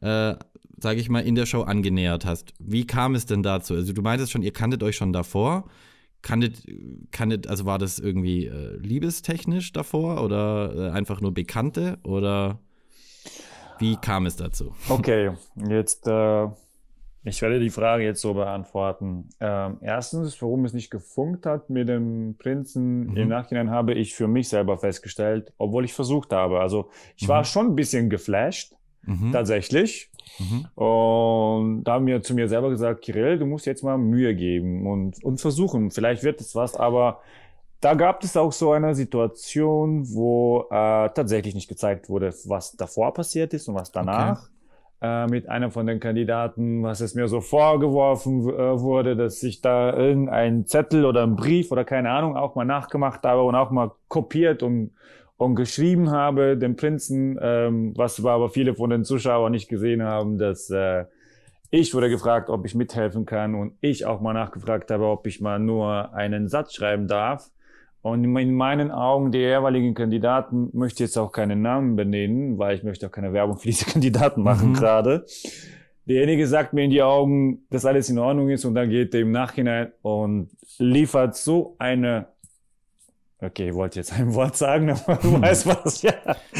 Äh, sage ich mal, in der Show angenähert hast. Wie kam es denn dazu? Also du meintest schon, ihr kanntet euch schon davor kanntet, kanntet, also war das irgendwie äh, liebestechnisch davor oder äh, einfach nur Bekannte oder wie kam es dazu? Okay, jetzt, äh, ich werde die Frage jetzt so beantworten. Ähm, erstens, warum es nicht gefunkt hat mit dem Prinzen, mhm. im Nachhinein habe ich für mich selber festgestellt, obwohl ich versucht habe. Also ich mhm. war schon ein bisschen geflasht, mhm. tatsächlich. Mhm. Und da haben wir zu mir selber gesagt, Kirill, du musst jetzt mal Mühe geben und, und versuchen. Vielleicht wird es was, aber da gab es auch so eine Situation, wo äh, tatsächlich nicht gezeigt wurde, was davor passiert ist und was danach. Okay äh, mit einem von den Kandidaten, was es mir so vorgeworfen äh, wurde, dass ich da irgendeinen Zettel oder einen Brief oder keine Ahnung auch mal nachgemacht habe und auch mal kopiert und und geschrieben habe, dem Prinzen, ähm, was aber viele von den Zuschauern nicht gesehen haben, dass äh, ich wurde gefragt, ob ich mithelfen kann und ich auch mal nachgefragt habe, ob ich mal nur einen Satz schreiben darf. Und in meinen Augen, die jeweiligen Kandidaten möchte jetzt auch keinen Namen benennen, weil ich möchte auch keine Werbung für diese Kandidaten machen mhm. gerade. Derjenige sagt mir in die Augen, dass alles in Ordnung ist und dann geht er im Nachhinein und liefert so eine Okay, ich wollte jetzt ein Wort sagen, aber du weißt was, ja.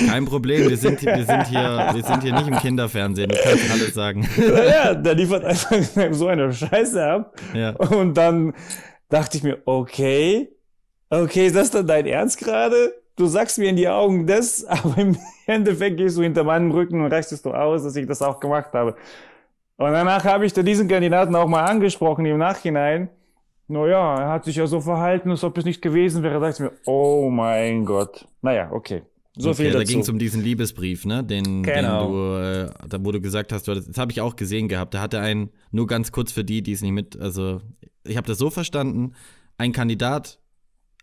Kein Problem, wir sind, wir sind, hier, wir sind hier nicht im Kinderfernsehen, du kannst alles sagen. Ja, der liefert einfach so eine Scheiße ab. Ja. Und dann dachte ich mir, okay, okay, ist das dann dein Ernst gerade? Du sagst mir in die Augen das, aber im Endeffekt gehst du hinter meinem Rücken und rechnest du aus, dass ich das auch gemacht habe. Und danach habe ich da diesen Kandidaten auch mal angesprochen im Nachhinein. Naja, er hat sich ja so verhalten, als ob es nicht gewesen wäre, Da dachte ich mir, oh mein Gott. Naja, okay. So okay, viel dazu. Da ging es um diesen Liebesbrief, ne? Den, genau. den du, äh, wo du gesagt hast, du, das, das habe ich auch gesehen gehabt. Da hatte ein, nur ganz kurz für die, die es nicht mit, also ich habe das so verstanden, ein Kandidat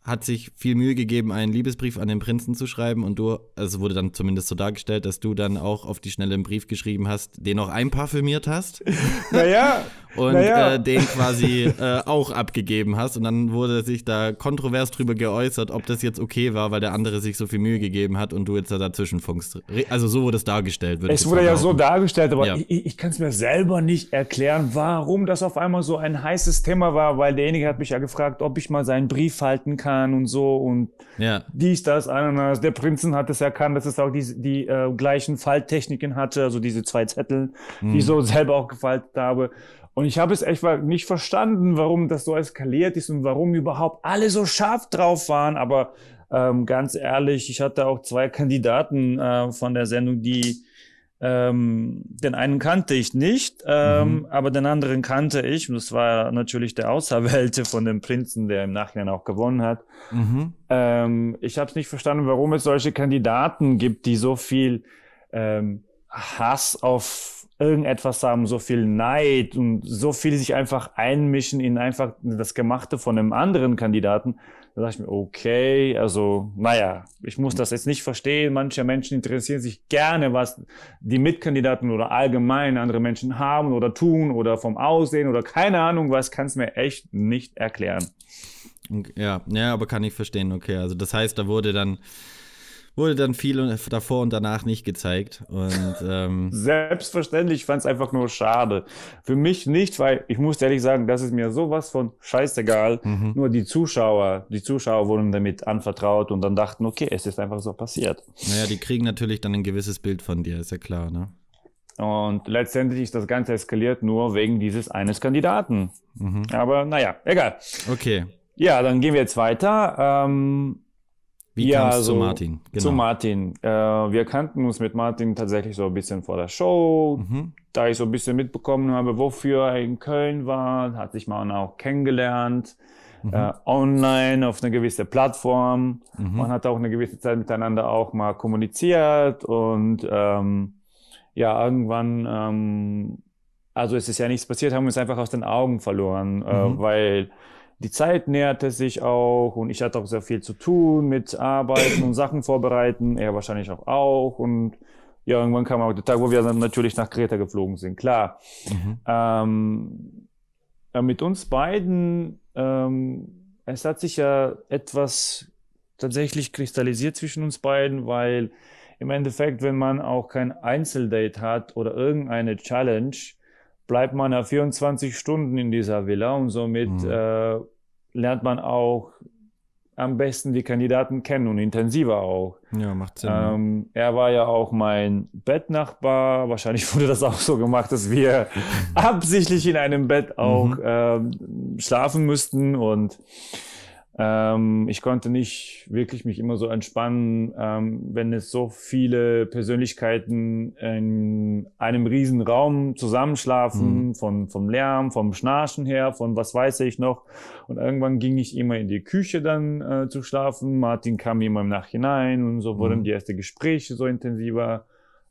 hat sich viel Mühe gegeben, einen Liebesbrief an den Prinzen zu schreiben und du, also wurde dann zumindest so dargestellt, dass du dann auch auf die Schnelle einen Brief geschrieben hast, den auch einparfümiert hast. Naja, und naja. äh, den quasi äh, auch abgegeben hast. Und dann wurde sich da kontrovers drüber geäußert, ob das jetzt okay war, weil der andere sich so viel Mühe gegeben hat und du jetzt da dazwischen funkst. Also so wurde es dargestellt. Es wurde ja so dargestellt, aber ja. ich, ich kann es mir selber nicht erklären, warum das auf einmal so ein heißes Thema war, weil derjenige hat mich ja gefragt, ob ich mal seinen Brief halten kann und so und ja. dies, das, Ananas. Der Prinzen hat es erkannt, dass es auch die, die äh, gleichen Falttechniken hatte, also diese zwei Zettel, mhm. die ich so selber auch gefaltet habe. Und ich habe es echt nicht verstanden, warum das so eskaliert ist und warum überhaupt alle so scharf drauf waren. Aber ähm, ganz ehrlich, ich hatte auch zwei Kandidaten äh, von der Sendung, die ähm, den einen kannte ich nicht, ähm, mhm. aber den anderen kannte ich. Und das war natürlich der Auserwählte von dem Prinzen, der im Nachhinein auch gewonnen hat. Mhm. Ähm, ich habe es nicht verstanden, warum es solche Kandidaten gibt, die so viel ähm, Hass auf irgendetwas haben, so viel Neid und so viel sich einfach einmischen in einfach das Gemachte von einem anderen Kandidaten. Da dachte ich mir, okay, also, naja, ich muss das jetzt nicht verstehen. Manche Menschen interessieren sich gerne, was die Mitkandidaten oder allgemein andere Menschen haben oder tun oder vom Aussehen oder keine Ahnung was, kann es mir echt nicht erklären. Ja, ja, aber kann ich verstehen, okay. Also das heißt, da wurde dann wurde dann viel davor und danach nicht gezeigt. Und, ähm Selbstverständlich, fand es einfach nur schade. Für mich nicht, weil ich muss ehrlich sagen, das ist mir sowas von scheißegal. Mhm. Nur die Zuschauer, die Zuschauer wurden damit anvertraut und dann dachten, okay, es ist einfach so passiert. Naja, die kriegen natürlich dann ein gewisses Bild von dir, ist ja klar, ne? Und letztendlich ist das Ganze eskaliert nur wegen dieses eines Kandidaten. Mhm. Aber naja, egal. Okay. Ja, dann gehen wir jetzt weiter. Ähm, wie ja, kam es also, zu Martin? Genau. Zu Martin. Äh, wir kannten uns mit Martin tatsächlich so ein bisschen vor der Show. Mhm. Da ich so ein bisschen mitbekommen habe, wofür er in Köln war, hat sich man auch kennengelernt. Mhm. Äh, online auf eine gewisse Plattform. Mhm. Man hat auch eine gewisse Zeit miteinander auch mal kommuniziert und ähm, ja, irgendwann, ähm, also es ist ja nichts passiert, haben wir uns einfach aus den Augen verloren, äh, mhm. weil die Zeit näherte sich auch und ich hatte auch sehr viel zu tun mit Arbeiten und Sachen vorbereiten, er wahrscheinlich auch auch und ja, irgendwann kam auch der Tag, wo wir dann natürlich nach Kreta geflogen sind, klar. Mhm. Ähm, äh, mit uns beiden, ähm, es hat sich ja etwas tatsächlich kristallisiert zwischen uns beiden, weil im Endeffekt, wenn man auch kein Einzeldate hat oder irgendeine Challenge, bleibt man ja 24 Stunden in dieser Villa und somit mhm. äh, lernt man auch am besten die Kandidaten kennen und intensiver auch. Ja, macht Sinn. Ähm, er war ja auch mein Bettnachbar. Wahrscheinlich wurde das auch so gemacht, dass wir absichtlich in einem Bett auch mhm. ähm, schlafen müssten und ähm, ich konnte nicht wirklich mich immer so entspannen, ähm, wenn es so viele Persönlichkeiten in einem riesen Raum zusammenschlafen, mhm. von, vom Lärm, vom Schnarchen her, von was weiß ich noch. Und irgendwann ging ich immer in die Küche dann äh, zu schlafen. Martin kam immer im Nachhinein und so wurden mhm. die ersten Gespräche so intensiver.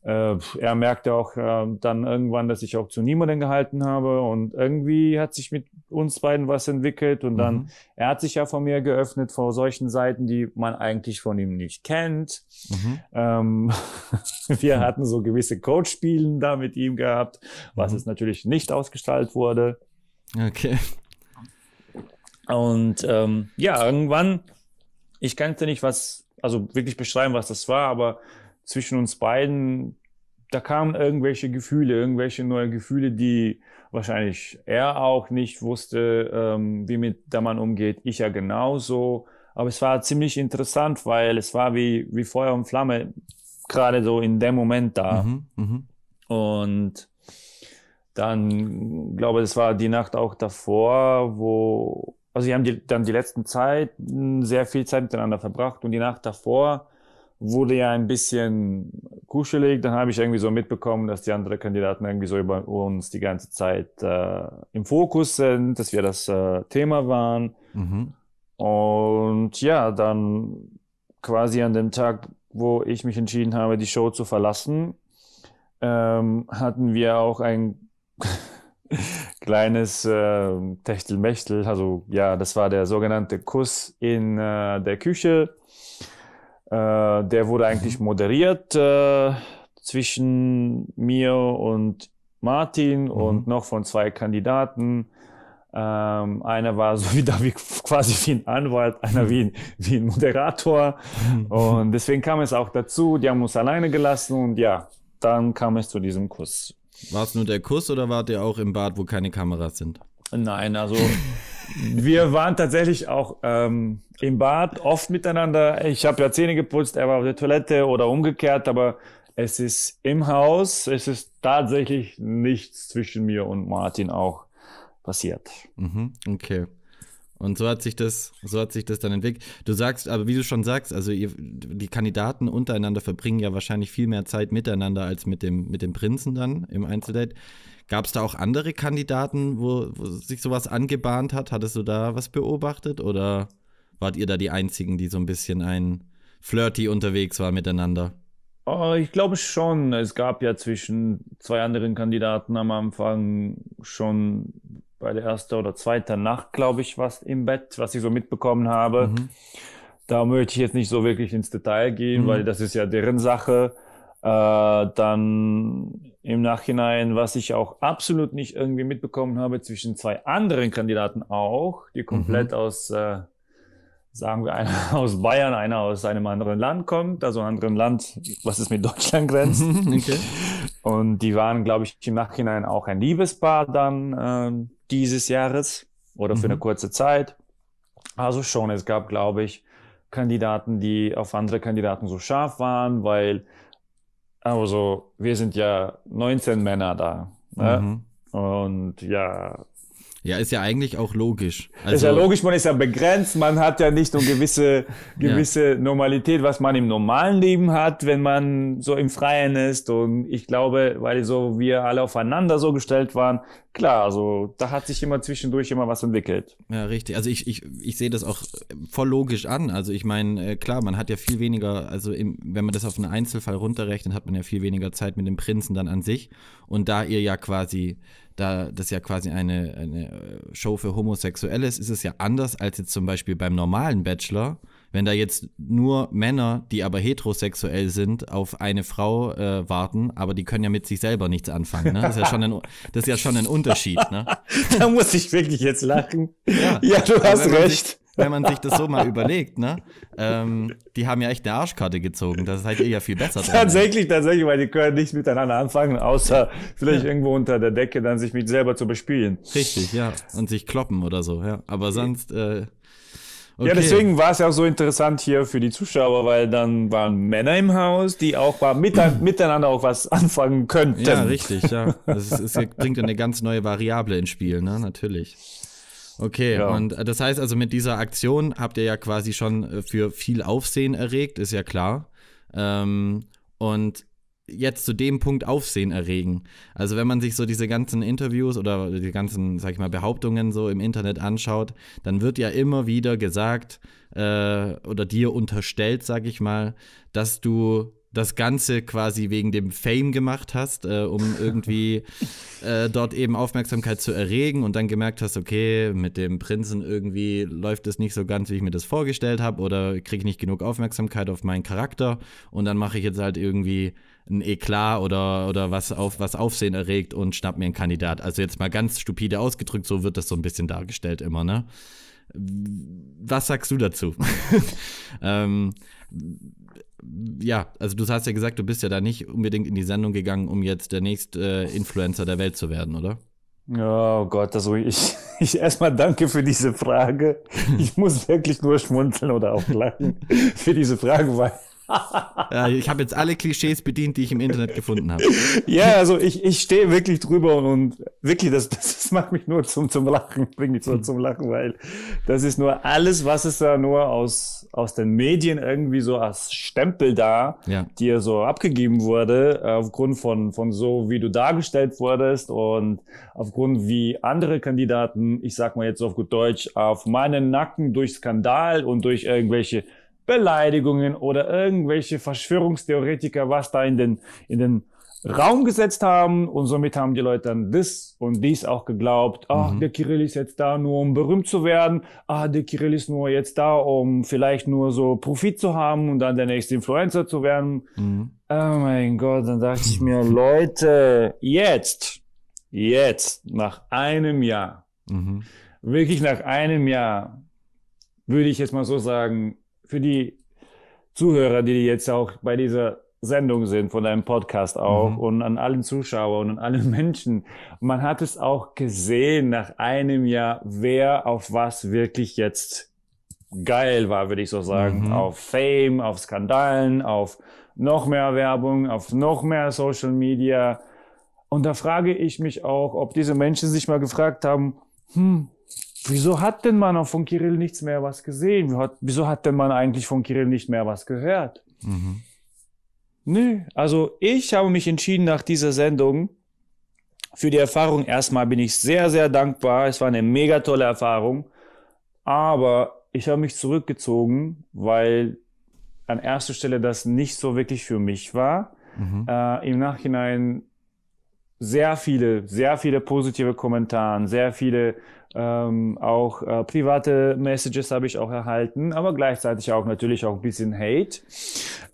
Äh, er merkte auch äh, dann irgendwann, dass ich auch zu niemandem gehalten habe und irgendwie hat sich mit uns beiden was entwickelt und dann, mhm. er hat sich ja von mir geöffnet vor solchen Seiten, die man eigentlich von ihm nicht kennt. Mhm. Ähm, wir hatten so gewisse Coach-Spielen da mit ihm gehabt, was mhm. es natürlich nicht ausgestrahlt wurde. Okay. Und ähm, ja, irgendwann, ich kannte nicht was, also wirklich beschreiben, was das war, aber zwischen uns beiden, da kamen irgendwelche Gefühle, irgendwelche neue Gefühle, die wahrscheinlich er auch nicht wusste, ähm, wie mit der Mann umgeht. Ich ja genauso. Aber es war ziemlich interessant, weil es war wie, wie Feuer und Flamme gerade so in dem Moment da. Mhm, mh. Und dann, glaube ich, es war die Nacht auch davor, wo, also wir haben die, dann die letzten Zeit sehr viel Zeit miteinander verbracht und die Nacht davor wurde ja ein bisschen kuschelig. Dann habe ich irgendwie so mitbekommen, dass die anderen Kandidaten irgendwie so über uns die ganze Zeit äh, im Fokus sind, dass wir das äh, Thema waren. Mhm. Und ja, dann quasi an dem Tag, wo ich mich entschieden habe, die Show zu verlassen, ähm, hatten wir auch ein kleines äh, Techtelmechtel. Also ja, das war der sogenannte Kuss in äh, der Küche. Äh, der wurde eigentlich mhm. moderiert äh, zwischen mir und Martin mhm. und noch von zwei Kandidaten. Ähm, einer war so wie da wie quasi wie ein Anwalt, einer mhm. wie wie ein Moderator. Mhm. Und deswegen kam es auch dazu, die haben uns alleine gelassen und ja, dann kam es zu diesem Kuss. War es nur der Kuss oder wart ihr auch im Bad, wo keine Kameras sind? Nein, also wir waren tatsächlich auch ähm, im Bad oft miteinander. Ich habe ja Zähne geputzt, er war auf der Toilette oder umgekehrt, aber es ist im Haus, es ist tatsächlich nichts zwischen mir und Martin auch passiert. Mhm, okay. Und so hat sich das, so hat sich das dann entwickelt. Du sagst, aber wie du schon sagst, also ihr, die Kandidaten untereinander verbringen ja wahrscheinlich viel mehr Zeit miteinander als mit dem, mit dem Prinzen dann im Einzeldate. Gab es da auch andere Kandidaten, wo, wo, sich sowas angebahnt hat? Hattest du da was beobachtet oder wart ihr da die Einzigen, die so ein bisschen ein Flirty unterwegs war miteinander? Oh, ich glaube schon. Es gab ja zwischen zwei anderen Kandidaten am Anfang schon bei der ersten oder zweiten Nacht, glaube ich, was im Bett, was ich so mitbekommen habe. Mhm. Da möchte ich jetzt nicht so wirklich ins Detail gehen, mhm. weil das ist ja deren Sache. Äh, dann im Nachhinein, was ich auch absolut nicht irgendwie mitbekommen habe, zwischen zwei anderen Kandidaten auch, die mhm. komplett mhm. aus, äh, sagen wir, einer aus Bayern, einer aus einem anderen Land kommt, also einem anderen Land, was es mit Deutschland grenzt. Mhm, okay. Und die waren, glaube ich, im Nachhinein auch ein Liebespaar dann äh, dieses Jahres oder für eine mhm. kurze Zeit. Also schon, es gab, glaube ich, Kandidaten, die auf andere Kandidaten so scharf waren, weil aber so, wir sind ja 19 Männer da. Ne? Mhm. Und ja, ja, ist ja eigentlich auch logisch. Also, ist ja also logisch, man ist ja begrenzt, man hat ja nicht nur gewisse, gewisse ja. Normalität, was man im normalen Leben hat, wenn man so im Freien ist. Und ich glaube, weil so wir alle aufeinander so gestellt waren, klar, also da hat sich immer zwischendurch immer was entwickelt. Ja, richtig. Also ich, ich, ich sehe das auch voll logisch an. Also ich meine, äh, klar, man hat ja viel weniger, also im, wenn man das auf einen Einzelfall runterrechnet, hat man ja viel weniger Zeit mit dem Prinzen dann an sich. Und da ihr ja quasi da das ja quasi eine, eine äh, Show für Homosexuelle ist, ist es ja anders als jetzt zum Beispiel beim normalen Bachelor. Wenn da jetzt nur Männer, die aber heterosexuell sind, auf eine Frau äh, warten, aber die können ja mit sich selber nichts anfangen. Ne? Das, ist ja schon ein, das ist ja schon ein Unterschied. Ne? da muss ich wirklich jetzt lachen. Ja, ja du hast recht. Sich, wenn man sich das so mal überlegt, ne? Ähm, die haben ja echt eine Arschkarte gezogen. Das seid ihr ja viel besser. tatsächlich, drin. tatsächlich, weil die können nichts miteinander anfangen, außer vielleicht ja. irgendwo unter der Decke dann sich mit selber zu bespielen. Richtig, ja. Und sich kloppen oder so, ja. Aber sonst. Äh, Okay. Ja, deswegen war es ja auch so interessant hier für die Zuschauer, weil dann waren Männer im Haus, die auch mal mit, miteinander auch was anfangen könnten. Ja, richtig, ja. Es, es bringt eine ganz neue Variable ins Spiel, ne? Natürlich. Okay, ja. und äh, das heißt also, mit dieser Aktion habt ihr ja quasi schon äh, für viel Aufsehen erregt, ist ja klar. Ähm, und jetzt zu dem Punkt Aufsehen erregen. Also wenn man sich so diese ganzen Interviews oder die ganzen, sag ich mal, Behauptungen so im Internet anschaut, dann wird ja immer wieder gesagt äh, oder dir unterstellt, sag ich mal, dass du das Ganze quasi wegen dem Fame gemacht hast, äh, um irgendwie äh, dort eben Aufmerksamkeit zu erregen und dann gemerkt hast, okay, mit dem Prinzen irgendwie läuft es nicht so ganz, wie ich mir das vorgestellt habe oder kriege ich nicht genug Aufmerksamkeit auf meinen Charakter und dann mache ich jetzt halt irgendwie ein Eklat oder, oder was, auf, was Aufsehen erregt und schnapp mir einen Kandidat. Also jetzt mal ganz stupide ausgedrückt, so wird das so ein bisschen dargestellt immer, ne? Was sagst du dazu? ähm, ja, also du hast ja gesagt, du bist ja da nicht unbedingt in die Sendung gegangen, um jetzt der nächste äh, Influencer der Welt zu werden, oder? Oh Gott, also ich, ich erstmal danke für diese Frage. Ich muss wirklich nur schmunzeln oder auch lachen für diese Frage, weil ja, ich habe jetzt alle Klischees bedient, die ich im Internet gefunden habe. Ja, also ich, ich stehe wirklich drüber und, und wirklich, das, das, das, macht mich nur zum, zum Lachen, bringt mich nur zum Lachen, weil das ist nur alles, was es da nur aus aus den Medien irgendwie so als Stempel da, ja. dir so abgegeben wurde, äh, aufgrund von, von so, wie du dargestellt wurdest und aufgrund wie andere Kandidaten, ich sag mal jetzt auf gut Deutsch, auf meinen Nacken durch Skandal und durch irgendwelche Beleidigungen oder irgendwelche Verschwörungstheoretiker, was da in den, in den Raum gesetzt haben und somit haben die Leute dann das und dies auch geglaubt. Ach, mhm. der Kirill ist jetzt da nur, um berühmt zu werden. Ah, der Kirill ist nur jetzt da, um vielleicht nur so Profit zu haben und dann der nächste Influencer zu werden. Mhm. Oh mein Gott, dann dachte ich mir, Leute, jetzt, jetzt, nach einem Jahr, mhm. wirklich nach einem Jahr, würde ich jetzt mal so sagen, für die Zuhörer, die jetzt auch bei dieser Sendung sind, von deinem Podcast auch mhm. und an allen Zuschauern und an alle Menschen. Man hat es auch gesehen nach einem Jahr, wer auf was wirklich jetzt geil war, würde ich so sagen. Mhm. Auf Fame, auf Skandalen, auf noch mehr Werbung, auf noch mehr Social Media. Und da frage ich mich auch, ob diese Menschen sich mal gefragt haben, hm, wieso hat denn man auch von Kirill nichts mehr was gesehen? Wieso hat denn man eigentlich von Kirill nicht mehr was gehört? Mhm. Nö, also ich habe mich entschieden nach dieser Sendung für die Erfahrung. Erstmal bin ich sehr, sehr dankbar. Es war eine mega tolle Erfahrung. Aber ich habe mich zurückgezogen, weil an erster Stelle das nicht so wirklich für mich war. Mhm. Äh, Im Nachhinein sehr viele, sehr viele positive Kommentare, sehr viele ähm, auch äh, private Messages habe ich auch erhalten, aber gleichzeitig auch natürlich auch ein bisschen Hate.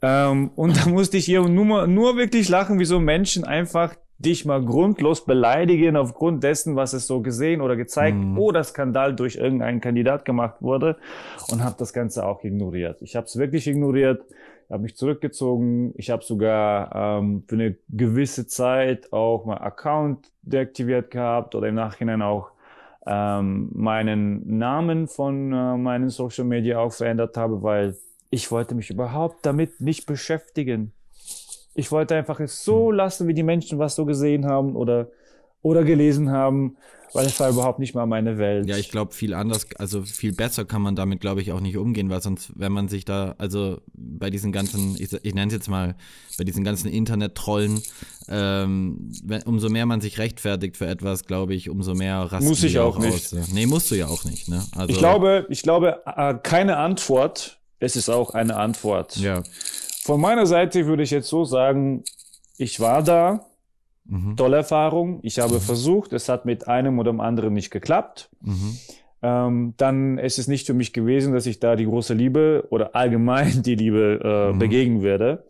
Ähm, und da musste ich hier nur, nur wirklich lachen, wie so Menschen einfach dich mal grundlos beleidigen aufgrund dessen, was es so gesehen oder gezeigt mm. oder Skandal durch irgendeinen Kandidat gemacht wurde und habe das Ganze auch ignoriert. Ich habe es wirklich ignoriert, habe mich zurückgezogen. Ich habe sogar ähm, für eine gewisse Zeit auch mal Account deaktiviert gehabt oder im Nachhinein auch ähm, meinen Namen von äh, meinen Social Media auch verändert habe, weil ich wollte mich überhaupt damit nicht beschäftigen. Ich wollte einfach es so hm. lassen, wie die Menschen was so gesehen haben oder, oder gelesen haben weil es war überhaupt nicht mal meine Welt. Ja, ich glaube, viel anders, also viel besser kann man damit, glaube ich, auch nicht umgehen, weil sonst, wenn man sich da, also bei diesen ganzen, ich, ich nenne es jetzt mal, bei diesen ganzen Internet-Trollen, ähm, umso mehr man sich rechtfertigt für etwas, glaube ich, umso mehr rasten Muss ich auch, auch nicht. Aus. Nee, musst du ja auch nicht. Ne? Also, ich glaube, ich glaube, äh, keine Antwort, es ist auch eine Antwort. Ja. Von meiner Seite würde ich jetzt so sagen, ich war da, Mhm. Tolle Erfahrung. Ich habe mhm. versucht, es hat mit einem oder dem anderen nicht geklappt. Mhm. Ähm, dann ist es nicht für mich gewesen, dass ich da die große Liebe oder allgemein die Liebe äh, mhm. begegnen werde.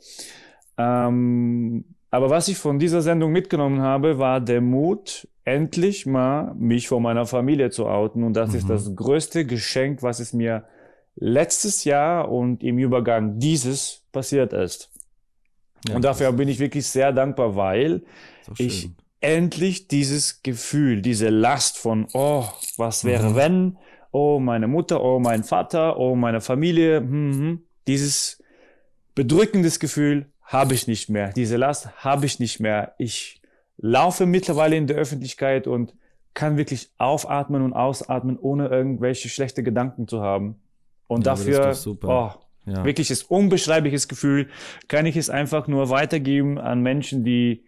Ähm, aber was ich von dieser Sendung mitgenommen habe, war der Mut, endlich mal mich vor meiner Familie zu outen. Und das ist mhm. das größte Geschenk, was es mir letztes Jahr und im Übergang dieses passiert ist und dafür bin ich wirklich sehr dankbar, weil ich endlich dieses Gefühl, diese Last von, oh, was wäre mhm. wenn, oh, meine Mutter, oh, mein Vater, oh, meine Familie, mhm, dieses bedrückendes Gefühl habe ich nicht mehr. Diese Last habe ich nicht mehr. Ich laufe mittlerweile in der Öffentlichkeit und kann wirklich aufatmen und ausatmen, ohne irgendwelche schlechte Gedanken zu haben. Und ja, dafür, oh, ja. Wirkliches unbeschreibliches Gefühl kann ich es einfach nur weitergeben an Menschen, die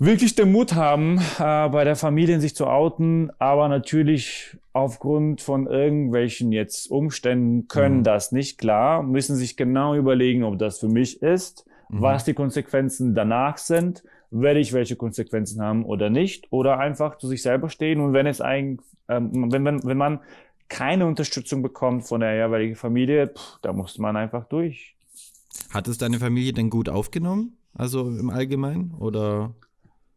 wirklich den Mut haben, äh, bei der Familie sich zu outen, aber natürlich aufgrund von irgendwelchen jetzt Umständen können mhm. das nicht klar, müssen sich genau überlegen, ob das für mich ist, mhm. was die Konsequenzen danach sind, werde ich welche Konsequenzen haben oder nicht, oder einfach zu sich selber stehen und wenn es ein, ähm, wenn, wenn, wenn man keine Unterstützung bekommt von der jeweiligen Familie, pff, da muss man einfach durch. Hat es deine Familie denn gut aufgenommen? Also im Allgemeinen? Oder?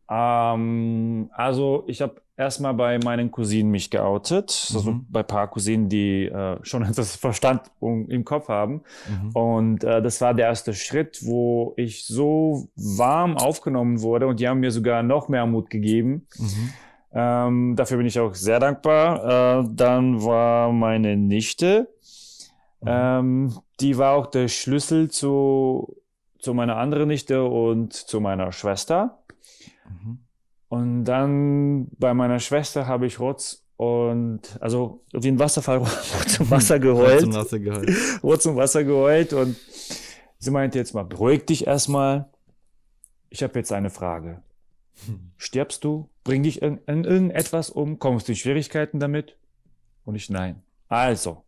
Ähm, also ich habe erstmal bei meinen Cousinen mich geoutet, mhm. also bei ein paar Cousinen, die äh, schon das Verstand um, im Kopf haben. Mhm. Und äh, das war der erste Schritt, wo ich so warm aufgenommen wurde und die haben mir sogar noch mehr Mut gegeben. Mhm. Ähm, dafür bin ich auch sehr dankbar. Äh, dann war meine Nichte. Mhm. Ähm, die war auch der Schlüssel zu, zu meiner anderen Nichte und zu meiner Schwester. Mhm. Und dann bei meiner Schwester habe ich Rotz und also wie ein Wasserfall Rotz und Wasser geheult. Rotz und Wasser geheult. Rotz zum Wasser geheult. Und sie meinte jetzt mal, beruhig dich erstmal. Ich habe jetzt eine Frage. Stirbst du? Bring dich in, in irgendetwas um? Kommst du in Schwierigkeiten damit? Und ich nein. Also,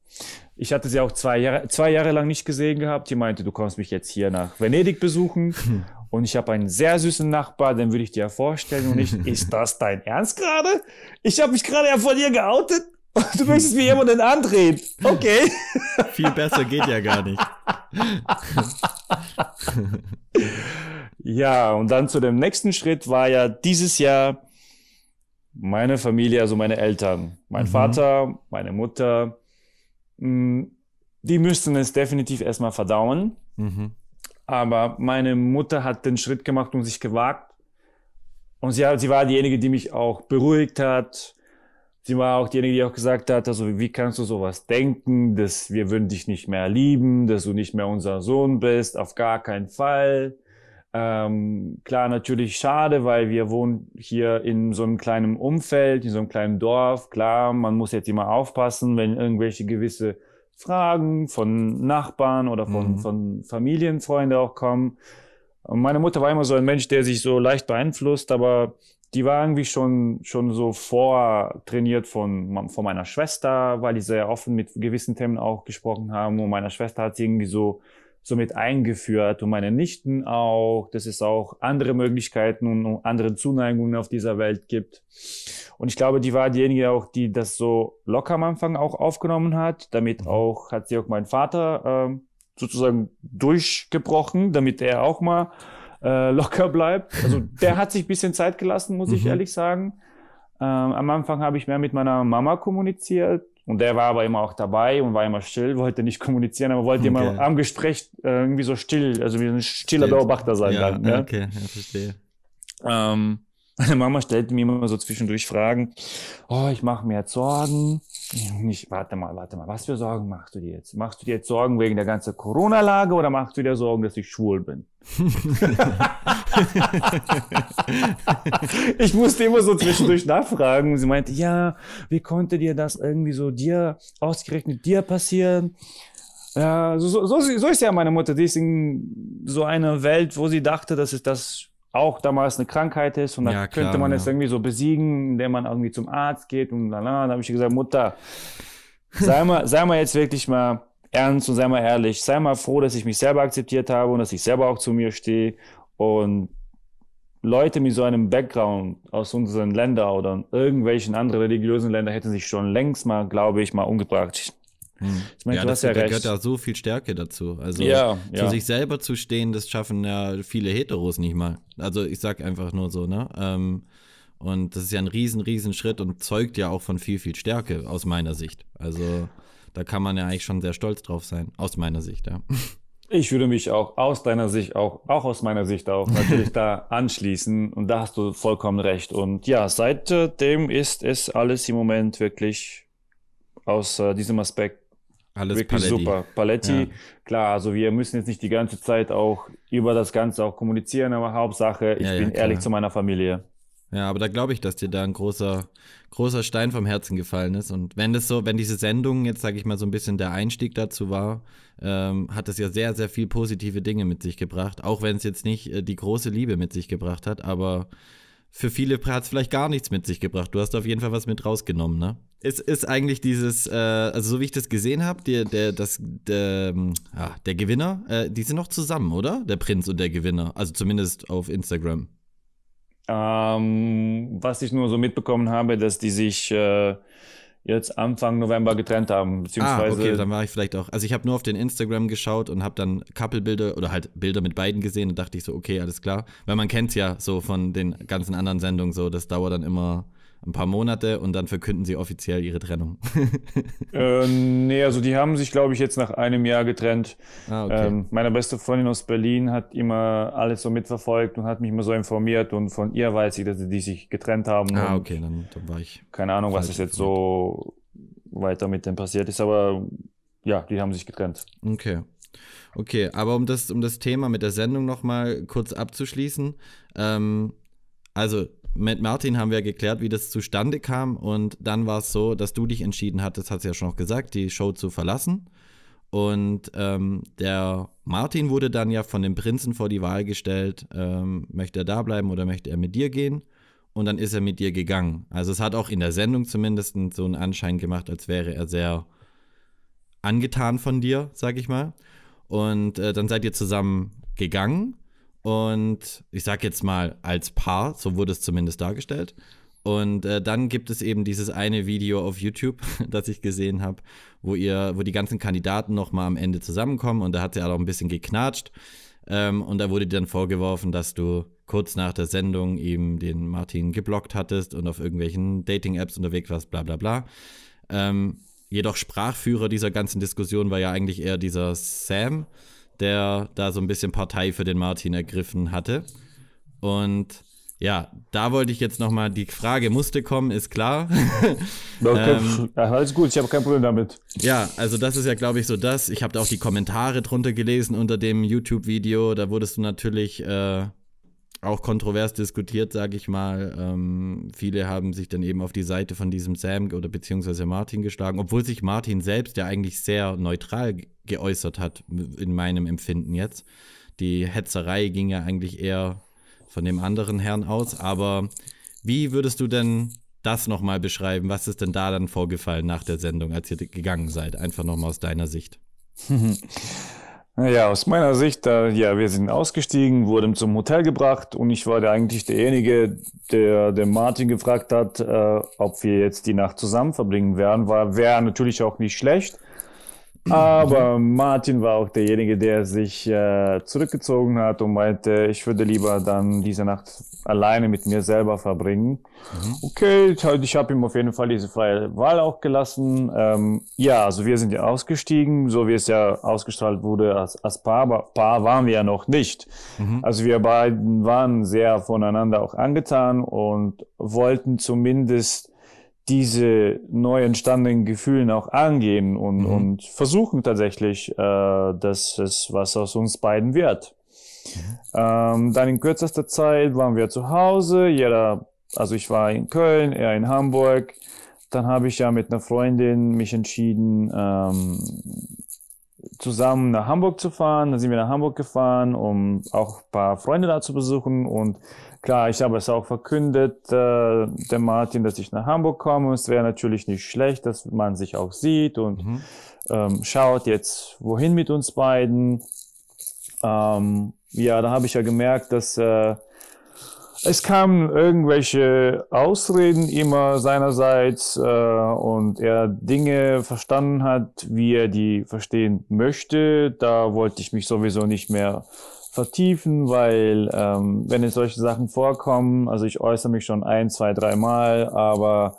ich hatte sie auch zwei Jahre, zwei Jahre lang nicht gesehen gehabt. Die meinte, du kommst mich jetzt hier nach Venedig besuchen. Und ich habe einen sehr süßen Nachbar, den würde ich dir vorstellen. Und ich, ist das dein Ernst gerade? Ich habe mich gerade ja vor dir geoutet. Und du möchtest mir jemanden andrehen. Okay. Viel besser geht ja gar nicht. Ja, und dann zu dem nächsten Schritt war ja dieses Jahr meine Familie, also meine Eltern, mein mhm. Vater, meine Mutter, mm, die müssten es definitiv erstmal verdauen. Mhm. Aber meine Mutter hat den Schritt gemacht und sich gewagt. Und sie, sie war diejenige, die mich auch beruhigt hat. Sie war auch diejenige, die auch gesagt hat, also wie kannst du sowas denken, dass wir würden dich nicht mehr lieben, dass du nicht mehr unser Sohn bist, auf gar keinen Fall. Ähm, klar, natürlich schade, weil wir wohnen hier in so einem kleinen Umfeld, in so einem kleinen Dorf. Klar, man muss jetzt immer aufpassen, wenn irgendwelche gewisse Fragen von Nachbarn oder von, mhm. von Familienfreunden auch kommen. Und meine Mutter war immer so ein Mensch, der sich so leicht beeinflusst, aber die war irgendwie schon, schon so vortrainiert von, von meiner Schwester, weil die sehr offen mit gewissen Themen auch gesprochen haben. Und meiner Schwester hat sie irgendwie so somit eingeführt und meine Nichten auch, dass es auch andere Möglichkeiten und andere Zuneigungen auf dieser Welt gibt. Und ich glaube, die war diejenige auch, die das so locker am Anfang auch aufgenommen hat. Damit mhm. auch hat sie auch meinen Vater äh, sozusagen durchgebrochen, damit er auch mal äh, locker bleibt. Also der hat sich bisschen Zeit gelassen, muss mhm. ich ehrlich sagen. Ähm, am Anfang habe ich mehr mit meiner Mama kommuniziert, und der war aber immer auch dabei und war immer still, wollte nicht kommunizieren, aber wollte okay. immer am Gespräch äh, irgendwie so still, also wie ein stiller Beobachter sein. Ja, dann, ja? Okay, ja, verstehe. Ähm, meine Mama stellte mir immer so zwischendurch Fragen. Oh, ich mache mir jetzt Sorgen. Ich, warte mal, warte mal. Was für Sorgen machst du dir jetzt? Machst du dir jetzt Sorgen wegen der ganzen Corona-Lage oder machst du dir Sorgen, dass ich schwul bin? ich musste immer so zwischendurch nachfragen. Sie meinte, ja, wie konnte dir das irgendwie so dir, ausgerechnet dir passieren? Ja, so, so, so ist ja meine Mutter. Die ist in so einer Welt, wo sie dachte, dass es das auch damals eine Krankheit ist und dann ja, könnte man ja. es irgendwie so besiegen, indem man irgendwie zum Arzt geht und la la. Da habe ich gesagt, Mutter, sei mal, sei mal jetzt wirklich mal ernst und sei mal ehrlich, sei mal froh, dass ich mich selber akzeptiert habe und dass ich selber auch zu mir stehe und Leute mit so einem Background aus unseren Ländern oder irgendwelchen anderen religiösen Ländern hätten sich schon längst mal, glaube ich, mal umgebracht. Hm. Ich meine, ja, du hast ja recht. Da gehört ja so viel Stärke dazu. Also ja, zu ja. sich selber zu stehen, das schaffen ja viele Heteros nicht mal. Also ich sag einfach nur so, ne? Ähm, und das ist ja ein riesen, riesen Schritt und zeugt ja auch von viel, viel Stärke aus meiner Sicht. Also da kann man ja eigentlich schon sehr stolz drauf sein, aus meiner Sicht, ja. Ich würde mich auch aus deiner Sicht auch, auch aus meiner Sicht auch natürlich da anschließen und da hast du vollkommen recht. Und ja, seitdem ist es alles im Moment wirklich aus äh, diesem Aspekt alles wirklich Paletti. super. Paletti, ja. klar, also wir müssen jetzt nicht die ganze Zeit auch über das Ganze auch kommunizieren, aber Hauptsache, ich ja, bin ehrlich zu meiner Familie. Ja, aber da glaube ich, dass dir da ein großer, großer Stein vom Herzen gefallen ist. Und wenn das so, wenn diese Sendung jetzt, sage ich mal, so ein bisschen der Einstieg dazu war, ähm, hat das ja sehr, sehr viel positive Dinge mit sich gebracht. Auch wenn es jetzt nicht äh, die große Liebe mit sich gebracht hat, aber für viele hat es vielleicht gar nichts mit sich gebracht. Du hast auf jeden Fall was mit rausgenommen, ne? ist, ist eigentlich dieses, äh, also so wie ich das gesehen habe, der, der, das, der, ähm, ah, der Gewinner, äh, die sind noch zusammen, oder? Der Prinz und der Gewinner, also zumindest auf Instagram. Ähm, was ich nur so mitbekommen habe, dass die sich äh, jetzt Anfang November getrennt haben, beziehungsweise. Ah, okay, dann war ich vielleicht auch. Also ich habe nur auf den Instagram geschaut und habe dann Couple-Bilder oder halt Bilder mit beiden gesehen und dachte ich so, okay, alles klar, weil man kennt ja so von den ganzen anderen Sendungen so, das dauert dann immer ein paar Monate und dann verkünden sie offiziell ihre Trennung. äh, nee, also die haben sich, glaube ich, jetzt nach einem Jahr getrennt. Ah, okay. ähm, meine beste Freundin aus Berlin hat immer alles so mitverfolgt und hat mich immer so informiert und von ihr weiß ich, dass die sich getrennt haben. Ah, okay, dann, dann war ich. Keine Ahnung, was ist jetzt so weiter mit dem passiert ist, aber ja, die haben sich getrennt. Okay. Okay, aber um das, um das Thema mit der Sendung nochmal kurz abzuschließen, ähm, also mit Martin haben wir geklärt, wie das zustande kam. Und dann war es so, dass du dich entschieden hattest, hat es ja schon noch gesagt, die Show zu verlassen. Und ähm, der Martin wurde dann ja von dem Prinzen vor die Wahl gestellt, ähm, möchte er da bleiben oder möchte er mit dir gehen? Und dann ist er mit dir gegangen. Also es hat auch in der Sendung zumindest so einen Anschein gemacht, als wäre er sehr angetan von dir, sag ich mal. Und äh, dann seid ihr zusammen gegangen und ich sag jetzt mal als Paar, so wurde es zumindest dargestellt. Und äh, dann gibt es eben dieses eine Video auf YouTube, das ich gesehen habe, wo ihr, wo die ganzen Kandidaten nochmal am Ende zusammenkommen und da hat sie auch ein bisschen geknatscht. Ähm, und da wurde dir dann vorgeworfen, dass du kurz nach der Sendung eben den Martin geblockt hattest und auf irgendwelchen Dating-Apps unterwegs warst, bla bla bla. Ähm, jedoch Sprachführer dieser ganzen Diskussion war ja eigentlich eher dieser Sam der da so ein bisschen Partei für den Martin ergriffen hatte. Und ja, da wollte ich jetzt nochmal, die Frage musste kommen, ist klar. Okay. ähm, ja, alles gut, ich habe kein Problem damit. Ja, also das ist ja, glaube ich, so das. Ich habe da auch die Kommentare drunter gelesen unter dem YouTube-Video. Da wurdest du natürlich äh, auch kontrovers diskutiert, sage ich mal. Ähm, viele haben sich dann eben auf die Seite von diesem Sam oder beziehungsweise Martin geschlagen, obwohl sich Martin selbst ja eigentlich sehr neutral geäußert hat, in meinem Empfinden jetzt. Die Hetzerei ging ja eigentlich eher von dem anderen Herrn aus. Aber wie würdest du denn das nochmal beschreiben? Was ist denn da dann vorgefallen nach der Sendung, als ihr gegangen seid? Einfach nochmal aus deiner Sicht. Naja, aus meiner Sicht, da, ja, wir sind ausgestiegen, wurden zum Hotel gebracht und ich war der eigentlich derjenige, der, der Martin gefragt hat, äh, ob wir jetzt die Nacht zusammen verbringen werden. War, wäre natürlich auch nicht schlecht, aber Martin war auch derjenige, der sich äh, zurückgezogen hat und meinte, ich würde lieber dann diese Nacht alleine mit mir selber verbringen. Mhm. Okay, ich habe ihm auf jeden Fall diese freie Wahl auch gelassen. Ähm, ja, also wir sind ja ausgestiegen, so wie es ja ausgestrahlt wurde als, als Paar, aber Paar waren wir ja noch nicht. Mhm. Also wir beiden waren sehr voneinander auch angetan und wollten zumindest diese neu entstandenen Gefühlen auch angehen und, mhm. und versuchen tatsächlich, äh, dass es was aus uns beiden wird. Mhm. Ähm, dann in kürzester Zeit waren wir zu Hause, jeder, also ich war in Köln, er in Hamburg. Dann habe ich ja mit einer Freundin mich entschieden, ähm, zusammen nach Hamburg zu fahren. Dann sind wir nach Hamburg gefahren, um auch ein paar Freunde da zu besuchen. Und Klar, ich habe es auch verkündet, äh, der Martin, dass ich nach Hamburg komme. Es wäre natürlich nicht schlecht, dass man sich auch sieht und mhm. ähm, schaut jetzt, wohin mit uns beiden. Ähm, ja, da habe ich ja gemerkt, dass äh, es kamen irgendwelche Ausreden immer seinerseits äh, und er Dinge verstanden hat, wie er die verstehen möchte. Da wollte ich mich sowieso nicht mehr vertiefen, weil ähm, wenn jetzt solche Sachen vorkommen, also ich äußere mich schon ein, zwei, dreimal, aber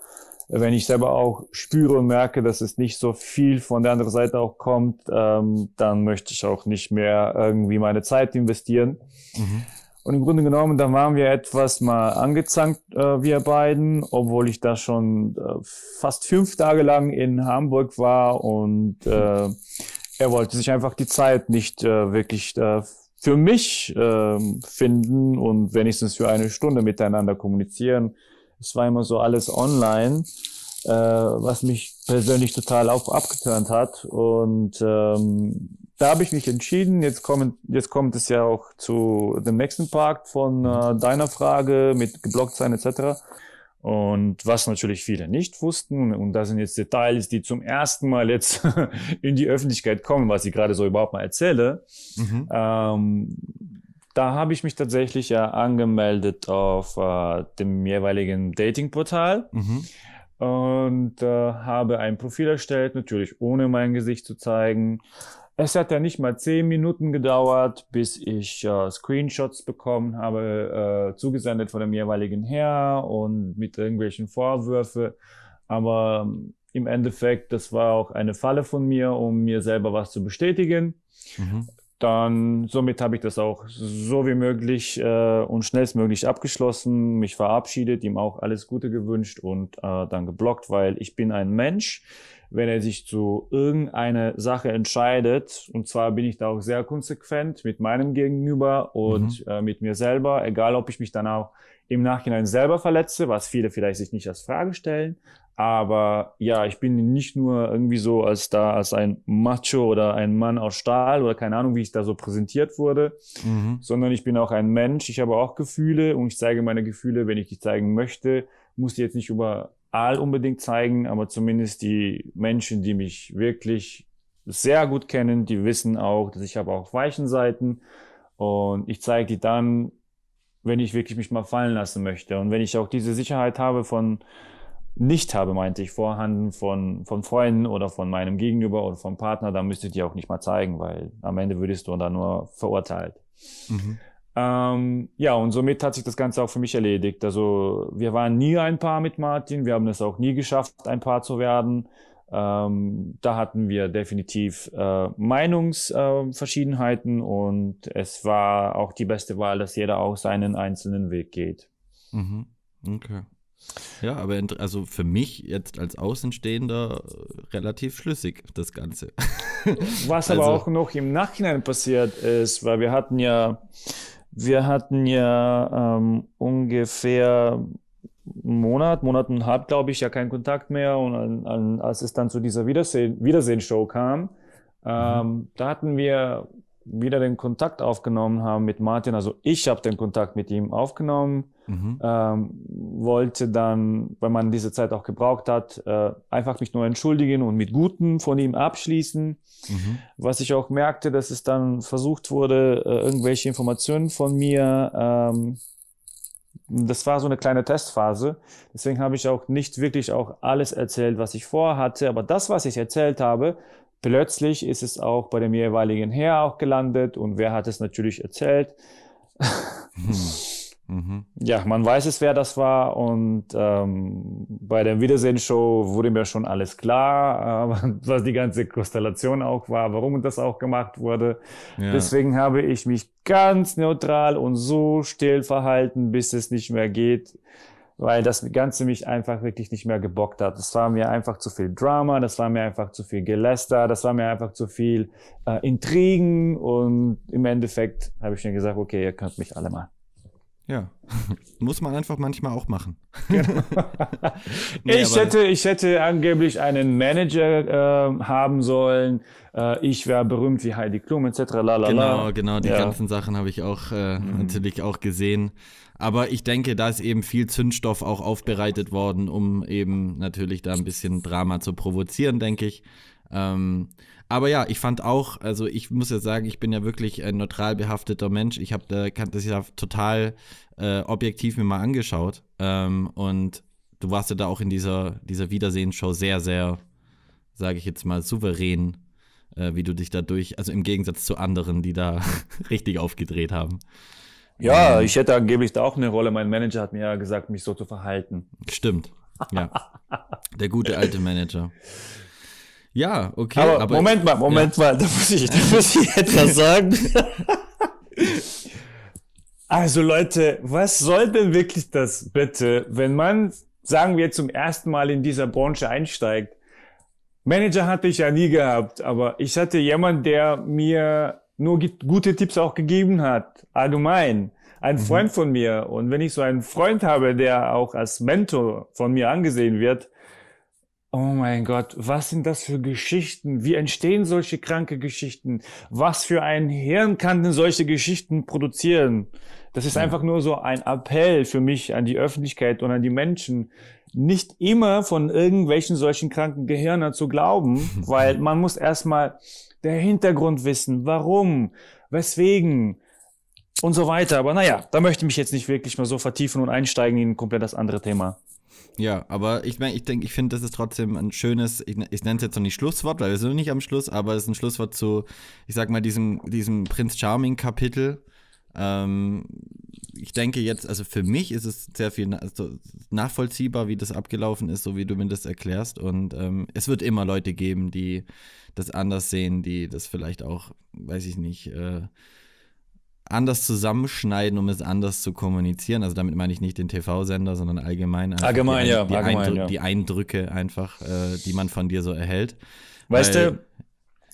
wenn ich selber auch spüre und merke, dass es nicht so viel von der anderen Seite auch kommt, ähm, dann möchte ich auch nicht mehr irgendwie meine Zeit investieren. Mhm. Und im Grunde genommen, da waren wir etwas mal angezankt, äh, wir beiden, obwohl ich da schon äh, fast fünf Tage lang in Hamburg war und äh, er wollte sich einfach die Zeit nicht äh, wirklich äh, für mich ähm, finden und wenigstens für eine Stunde miteinander kommunizieren. Es war immer so alles online, äh, was mich persönlich total auch abgeturnt hat. Und ähm, da habe ich mich entschieden. Jetzt kommen, jetzt kommt es ja auch zu dem nächsten Part von äh, deiner Frage mit geblockt sein etc. Und was natürlich viele nicht wussten, und das sind jetzt Details, die zum ersten Mal jetzt in die Öffentlichkeit kommen, was ich gerade so überhaupt mal erzähle, mhm. ähm, da habe ich mich tatsächlich ja angemeldet auf äh, dem jeweiligen Datingportal mhm. und äh, habe ein Profil erstellt, natürlich ohne mein Gesicht zu zeigen. Es hat ja nicht mal zehn Minuten gedauert, bis ich äh, Screenshots bekommen habe, äh, zugesendet von dem jeweiligen Herr und mit irgendwelchen Vorwürfen. Aber äh, im Endeffekt, das war auch eine Falle von mir, um mir selber was zu bestätigen. Mhm. Dann, somit habe ich das auch so wie möglich äh, und schnellstmöglich abgeschlossen, mich verabschiedet, ihm auch alles Gute gewünscht und äh, dann geblockt, weil ich bin ein Mensch. Äh, wenn er sich zu irgendeiner Sache entscheidet, und zwar bin ich da auch sehr konsequent mit meinem Gegenüber und mhm. äh, mit mir selber, egal ob ich mich dann auch im Nachhinein selber verletze, was viele vielleicht sich nicht als Frage stellen. Aber ja, ich bin nicht nur irgendwie so als da, als ein Macho oder ein Mann aus Stahl oder keine Ahnung, wie ich da so präsentiert wurde, mhm. sondern ich bin auch ein Mensch. Ich habe auch Gefühle und ich zeige meine Gefühle, wenn ich die zeigen möchte. Muss die jetzt nicht über all unbedingt zeigen, aber zumindest die Menschen, die mich wirklich sehr gut kennen, die wissen auch, dass ich habe auch weichen Seiten und ich zeige die dann, wenn ich wirklich mich mal fallen lassen möchte und wenn ich auch diese Sicherheit habe von nicht habe, meinte ich, vorhanden von, von Freunden oder von meinem Gegenüber oder vom Partner, dann müsste ich die auch nicht mal zeigen, weil am Ende würdest du dann nur verurteilt. Mhm. Ähm, ja, und somit hat sich das Ganze auch für mich erledigt. Also wir waren nie ein Paar mit Martin, wir haben es auch nie geschafft, ein Paar zu werden. Ähm, da hatten wir definitiv äh, Meinungsverschiedenheiten äh, und es war auch die beste Wahl, dass jeder auch seinen einzelnen Weg geht. Mhm. Okay. Ja, aber also für mich jetzt als Außenstehender äh, relativ schlüssig das Ganze. Was also, aber auch noch im Nachhinein passiert ist, weil wir hatten ja wir hatten ja ähm, ungefähr einen Monat, Monat und halb, glaube ich, ja keinen Kontakt mehr. Und an, an, als es dann zu dieser Wiedersehen, Wiedersehen-Show kam, mhm. ähm, mhm. da hatten wir wieder den Kontakt aufgenommen haben mit Martin, also ich habe den Kontakt mit ihm aufgenommen, mhm. ähm, wollte dann, weil man diese Zeit auch gebraucht hat, äh, einfach mich nur entschuldigen und mit Guten von ihm abschließen. Mhm. Was ich auch merkte, dass es dann versucht wurde, äh, irgendwelche Informationen von mir. Ähm, das war so eine kleine Testphase. Deswegen habe ich auch nicht wirklich auch alles erzählt, was ich vorhatte. Aber das, was ich erzählt habe, Plötzlich ist es auch bei dem jeweiligen Herr auch gelandet und wer hat es natürlich erzählt. Mhm. mhm. Ja, man weiß es, wer das war und ähm, bei der Wiedersehen-Show wurde mir schon alles klar, äh, was die ganze Konstellation auch war, warum das auch gemacht wurde. Ja. Deswegen habe ich mich ganz neutral und so still verhalten, bis es nicht mehr geht weil das Ganze mich einfach wirklich nicht mehr gebockt hat. Das war mir einfach zu viel Drama, das war mir einfach zu viel Geläster, das war mir einfach zu viel äh, Intrigen und im Endeffekt habe ich mir gesagt, okay, ihr könnt mich alle mal. Ja, muss man einfach manchmal auch machen. Genau. nee, ich, hätte, ich hätte angeblich einen Manager äh, haben sollen. Äh, ich wäre berühmt wie Heidi Klum etc. Lalala. Genau, genau, die ja. ganzen Sachen habe ich auch äh, mhm. natürlich auch gesehen. Aber ich denke, da ist eben viel Zündstoff auch aufbereitet worden, um eben natürlich da ein bisschen Drama zu provozieren, denke ich. Ähm, aber ja, ich fand auch, also ich muss ja sagen, ich bin ja wirklich ein neutral behafteter Mensch. Ich habe da, das ja total äh, objektiv mir mal angeschaut. Ähm, und du warst ja da auch in dieser, dieser Wiedersehensshow sehr, sehr, sage ich jetzt mal, souverän, äh, wie du dich dadurch, also im Gegensatz zu anderen, die da richtig aufgedreht haben. Ja, ähm. ich hätte angeblich da auch eine Rolle. Mein Manager hat mir ja gesagt, mich so zu verhalten. Stimmt. Ja. Der gute alte Manager. Ja, okay. Aber, aber Moment mal, Moment ja. mal, da muss ich, da muss ich etwas sagen. also Leute, was soll denn wirklich das bitte, wenn man, sagen wir, zum ersten Mal in dieser Branche einsteigt? Manager hatte ich ja nie gehabt, aber ich hatte jemanden, der mir nur gute Tipps auch gegeben hat, allgemein. Ein mhm. Freund von mir. Und wenn ich so einen Freund habe, der auch als Mentor von mir angesehen wird, oh mein Gott, was sind das für Geschichten? Wie entstehen solche kranke Geschichten? Was für ein Hirn kann denn solche Geschichten produzieren? Das ist einfach nur so ein Appell für mich an die Öffentlichkeit und an die Menschen, nicht immer von irgendwelchen solchen kranken Gehirnen zu glauben, weil man muss erstmal der Hintergrund wissen, warum, weswegen und so weiter. Aber naja, da möchte ich mich jetzt nicht wirklich mal so vertiefen und einsteigen in ein komplett das andere Thema. Ja, aber ich meine, ich denke, ich finde, das ist trotzdem ein schönes, ich, ich nenne es jetzt noch nicht Schlusswort, weil wir sind noch nicht am Schluss, aber es ist ein Schlusswort zu, ich sag mal, diesem, diesem Prinz Charming-Kapitel. Ähm, ich denke jetzt, also für mich ist es sehr viel also nachvollziehbar, wie das abgelaufen ist, so wie du mir das erklärst. Und ähm, es wird immer Leute geben, die das anders sehen, die das vielleicht auch, weiß ich nicht, äh, anders zusammenschneiden, um es anders zu kommunizieren. Also damit meine ich nicht den TV-Sender, sondern allgemein. Allgemein, die, ja, die allgemein, ja. Die Eindrücke einfach, äh, die man von dir so erhält. Weißt Weil,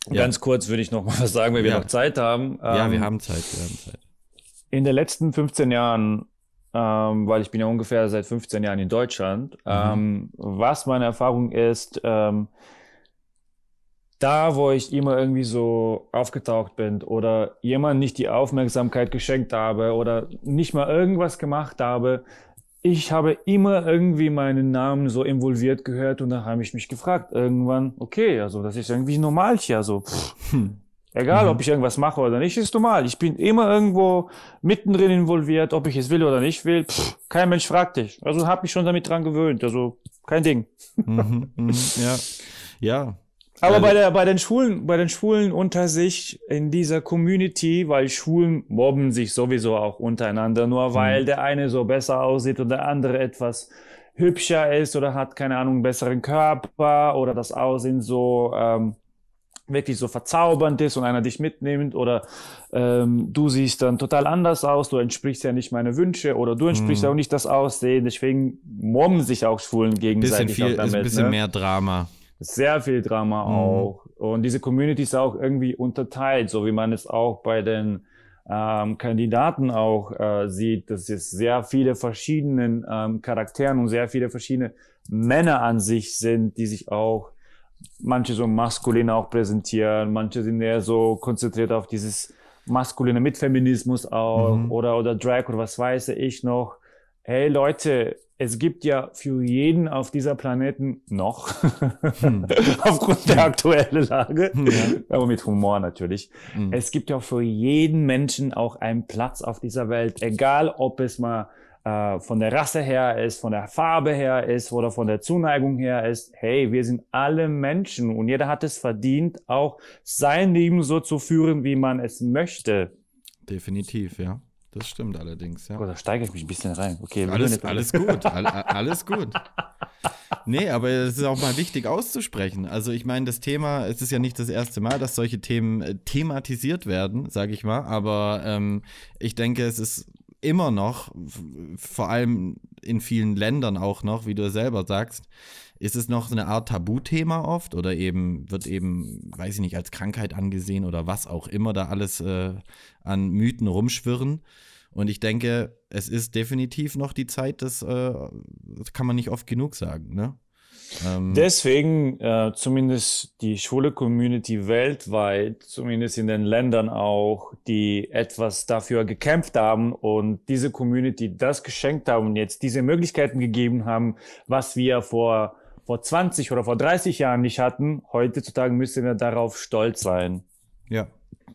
du, ganz kurz würde ich noch mal was sagen, wenn wir noch Zeit haben. Ja, ähm, wir haben Zeit, wir haben Zeit in den letzten 15 Jahren, ähm, weil ich bin ja ungefähr seit 15 Jahren in Deutschland, mhm. ähm, was meine Erfahrung ist, ähm, da, wo ich immer irgendwie so aufgetaucht bin oder jemand nicht die Aufmerksamkeit geschenkt habe oder nicht mal irgendwas gemacht habe, ich habe immer irgendwie meinen Namen so involviert gehört und dann habe ich mich gefragt, irgendwann, okay, also das ist irgendwie normal hier, so. Also, hm, Egal, mhm. ob ich irgendwas mache oder nicht, ist normal. Ich bin immer irgendwo mittendrin involviert, ob ich es will oder nicht will. Pff, kein Mensch fragt dich. Also habe mich schon damit dran gewöhnt. Also kein Ding. Mhm, mh, ja. Ja. Aber also bei, der, bei den Schwulen, bei den Schwulen unter sich in dieser Community, weil Schwulen mobben sich sowieso auch untereinander, nur mhm. weil mhm. der eine so besser aussieht und der andere etwas hübscher ist oder hat keine Ahnung besseren Körper oder das Aussehen so ähm, wirklich so verzaubernd ist und einer dich mitnimmt oder ähm, du siehst dann total anders aus, du entsprichst ja nicht meine Wünsche oder du entsprichst mm. ja auch nicht das Aussehen. Deswegen mobben sich auch Schwulen gegenseitig. Bisschen viel, damit, ist ein bisschen ne? mehr Drama. Sehr viel Drama mm. auch. Und diese Community ist auch irgendwie unterteilt, so wie man es auch bei den ähm, Kandidaten auch äh, sieht, dass es sehr viele verschiedenen ähm, Charakteren und sehr viele verschiedene Männer an sich sind, die sich auch manche so maskulin auch präsentieren, manche sind eher so konzentriert auf dieses maskuline mit Feminismus auch mhm. oder, oder Drag oder was weiß ich noch. Hey Leute, es gibt ja für jeden auf dieser Planeten noch, hm. aufgrund der hm. aktuellen Lage, hm, ja. aber mit Humor natürlich, hm. es gibt ja für jeden Menschen auch einen Platz auf dieser Welt, egal ob es mal äh, von der Rasse her ist, von der Farbe her ist oder von der Zuneigung her ist. Hey, wir sind alle Menschen und jeder hat es verdient, auch sein Leben so zu führen, wie man es möchte. Definitiv, ja. Das stimmt allerdings, ja. Oh, da steige ich mich ein bisschen rein. Okay, alles, alles gut, all, alles gut. Nee, aber es ist auch mal wichtig auszusprechen. Also ich meine, das Thema, es ist ja nicht das erste Mal, dass solche Themen äh, thematisiert werden, sage ich mal. Aber ähm, ich denke, es ist immer noch, vor allem in vielen Ländern auch noch, wie du selber sagst, ist es noch so eine Art Tabuthema oft oder eben wird eben, weiß ich nicht, als Krankheit angesehen oder was auch immer da alles äh, an Mythen rumschwirren. Und ich denke, es ist definitiv noch die Zeit, das, äh, das kann man nicht oft genug sagen, ne? Ähm Deswegen, äh, zumindest die schwule Community weltweit, zumindest in den Ländern auch, die etwas dafür gekämpft haben und diese Community das geschenkt haben und jetzt diese Möglichkeiten gegeben haben, was wir vor, vor 20 oder vor 30 Jahren nicht hatten, heutzutage müssen wir darauf stolz sein. Ja,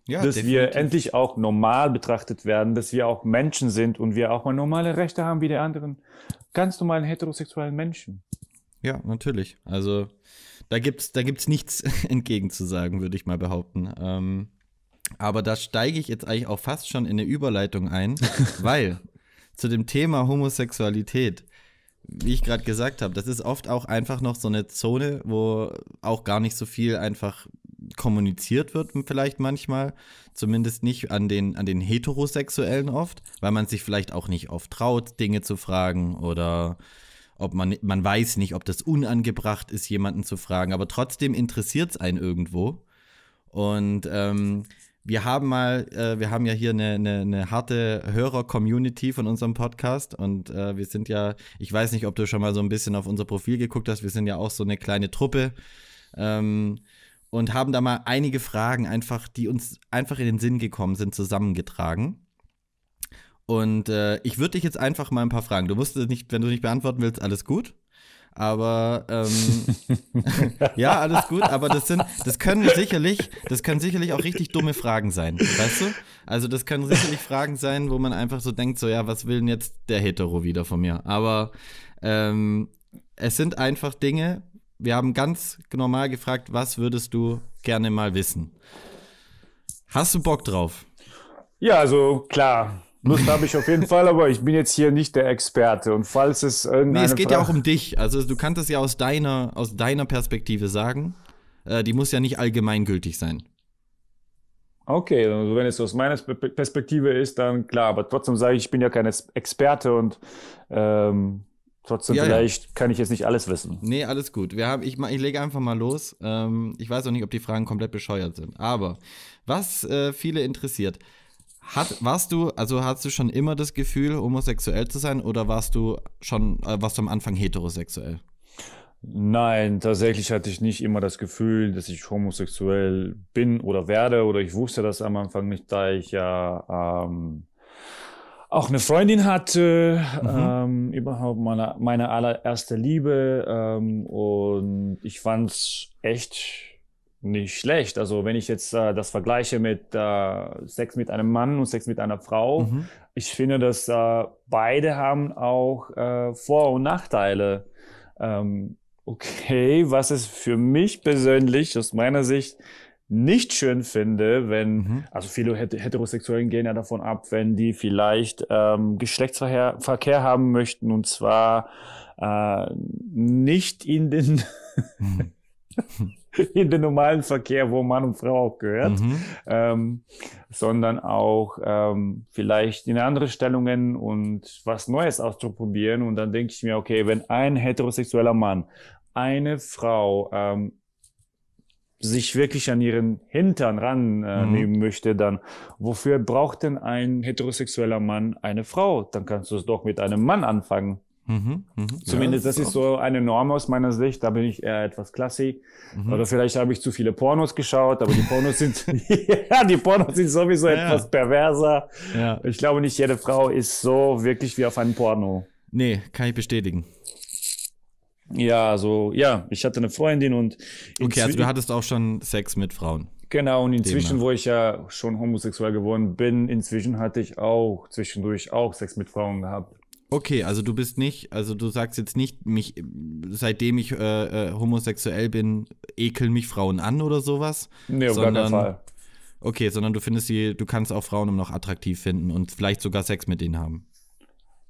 ja, dass definitiv. wir endlich auch normal betrachtet werden, dass wir auch Menschen sind und wir auch mal normale Rechte haben wie die anderen ganz normalen heterosexuellen Menschen. Ja, natürlich. Also da gibt's, da gibt's nichts entgegenzusagen, würde ich mal behaupten. Ähm, aber da steige ich jetzt eigentlich auch fast schon in eine Überleitung ein, weil zu dem Thema Homosexualität, wie ich gerade gesagt habe, das ist oft auch einfach noch so eine Zone, wo auch gar nicht so viel einfach kommuniziert wird, vielleicht manchmal. Zumindest nicht an den, an den Heterosexuellen oft, weil man sich vielleicht auch nicht oft traut, Dinge zu fragen oder ob man, man weiß nicht, ob das unangebracht ist, jemanden zu fragen, aber trotzdem interessiert es einen irgendwo. Und ähm, wir haben mal, äh, wir haben ja hier eine, eine, eine harte Hörer-Community von unserem Podcast und äh, wir sind ja, ich weiß nicht, ob du schon mal so ein bisschen auf unser Profil geguckt hast, wir sind ja auch so eine kleine Truppe ähm, und haben da mal einige Fragen einfach, die uns einfach in den Sinn gekommen sind, zusammengetragen. Und äh, ich würde dich jetzt einfach mal ein paar fragen. Du musst nicht, wenn du nicht beantworten willst, alles gut. Aber ähm, ja, alles gut, aber das sind, das können sicherlich, das können sicherlich auch richtig dumme Fragen sein, weißt du? Also das können sicherlich Fragen sein, wo man einfach so denkt, so ja, was will denn jetzt der Hetero wieder von mir? Aber ähm, es sind einfach Dinge, wir haben ganz normal gefragt, was würdest du gerne mal wissen? Hast du Bock drauf? Ja, also klar, Lust habe ich auf jeden Fall, aber ich bin jetzt hier nicht der Experte. Und falls es Nee, es geht Frage ja auch um dich. Also du kannst es ja aus deiner, aus deiner Perspektive sagen. Äh, die muss ja nicht allgemeingültig sein. Okay, also wenn es aus meiner Perspektive ist, dann klar, aber trotzdem sage ich, ich bin ja kein Experte und ähm, trotzdem ja, vielleicht ja. kann ich jetzt nicht alles wissen. Nee, alles gut. Wir haben, ich, ich lege einfach mal los. Ähm, ich weiß auch nicht, ob die Fragen komplett bescheuert sind. Aber was äh, viele interessiert, hat, warst du, also hast du schon immer das Gefühl, homosexuell zu sein oder warst du schon, äh, warst du am Anfang heterosexuell? Nein, tatsächlich hatte ich nicht immer das Gefühl, dass ich homosexuell bin oder werde oder ich wusste das am Anfang nicht, da ich ja ähm, auch eine Freundin hatte, mhm. ähm, überhaupt meine, meine allererste Liebe ähm, und ich fand es echt nicht schlecht. Also wenn ich jetzt äh, das vergleiche mit äh, Sex mit einem Mann und Sex mit einer Frau, mhm. ich finde, dass äh, beide haben auch äh, Vor- und Nachteile. Ähm, okay, was es für mich persönlich aus meiner Sicht nicht schön finde, wenn, mhm. also viele Heterosexuellen gehen ja davon ab, wenn die vielleicht ähm, Geschlechtsverkehr haben möchten und zwar äh, nicht in den mhm. in den normalen Verkehr, wo Mann und Frau auch gehört, mhm. ähm, sondern auch ähm, vielleicht in andere Stellungen und was Neues auszuprobieren. Und dann denke ich mir, okay, wenn ein heterosexueller Mann, eine Frau ähm, sich wirklich an ihren Hintern rannehmen äh, mhm. möchte, dann wofür braucht denn ein heterosexueller Mann eine Frau? Dann kannst du es doch mit einem Mann anfangen. Mhm, mhm. Zumindest ja, das, das ist so eine Norm aus meiner Sicht. Da bin ich eher etwas klassisch. Mhm. Oder vielleicht habe ich zu viele Pornos geschaut, aber die Pornos sind ja, die Pornos sind sowieso ja. etwas perverser. Ja. Ich glaube nicht jede Frau ist so wirklich wie auf einem Porno. Nee, kann ich bestätigen. Ja, also, ja, ich hatte eine Freundin und okay, also du hattest auch schon Sex mit Frauen. Genau, und inzwischen, Demnach. wo ich ja schon homosexuell geworden bin, inzwischen hatte ich auch zwischendurch auch Sex mit Frauen gehabt. Okay, also du bist nicht, also du sagst jetzt nicht, mich, seitdem ich äh, äh, homosexuell bin, ekeln mich Frauen an oder sowas. Nee, auf sondern, gar keinen Fall. Okay, sondern du findest sie, du kannst auch Frauen immer noch attraktiv finden und vielleicht sogar Sex mit ihnen haben.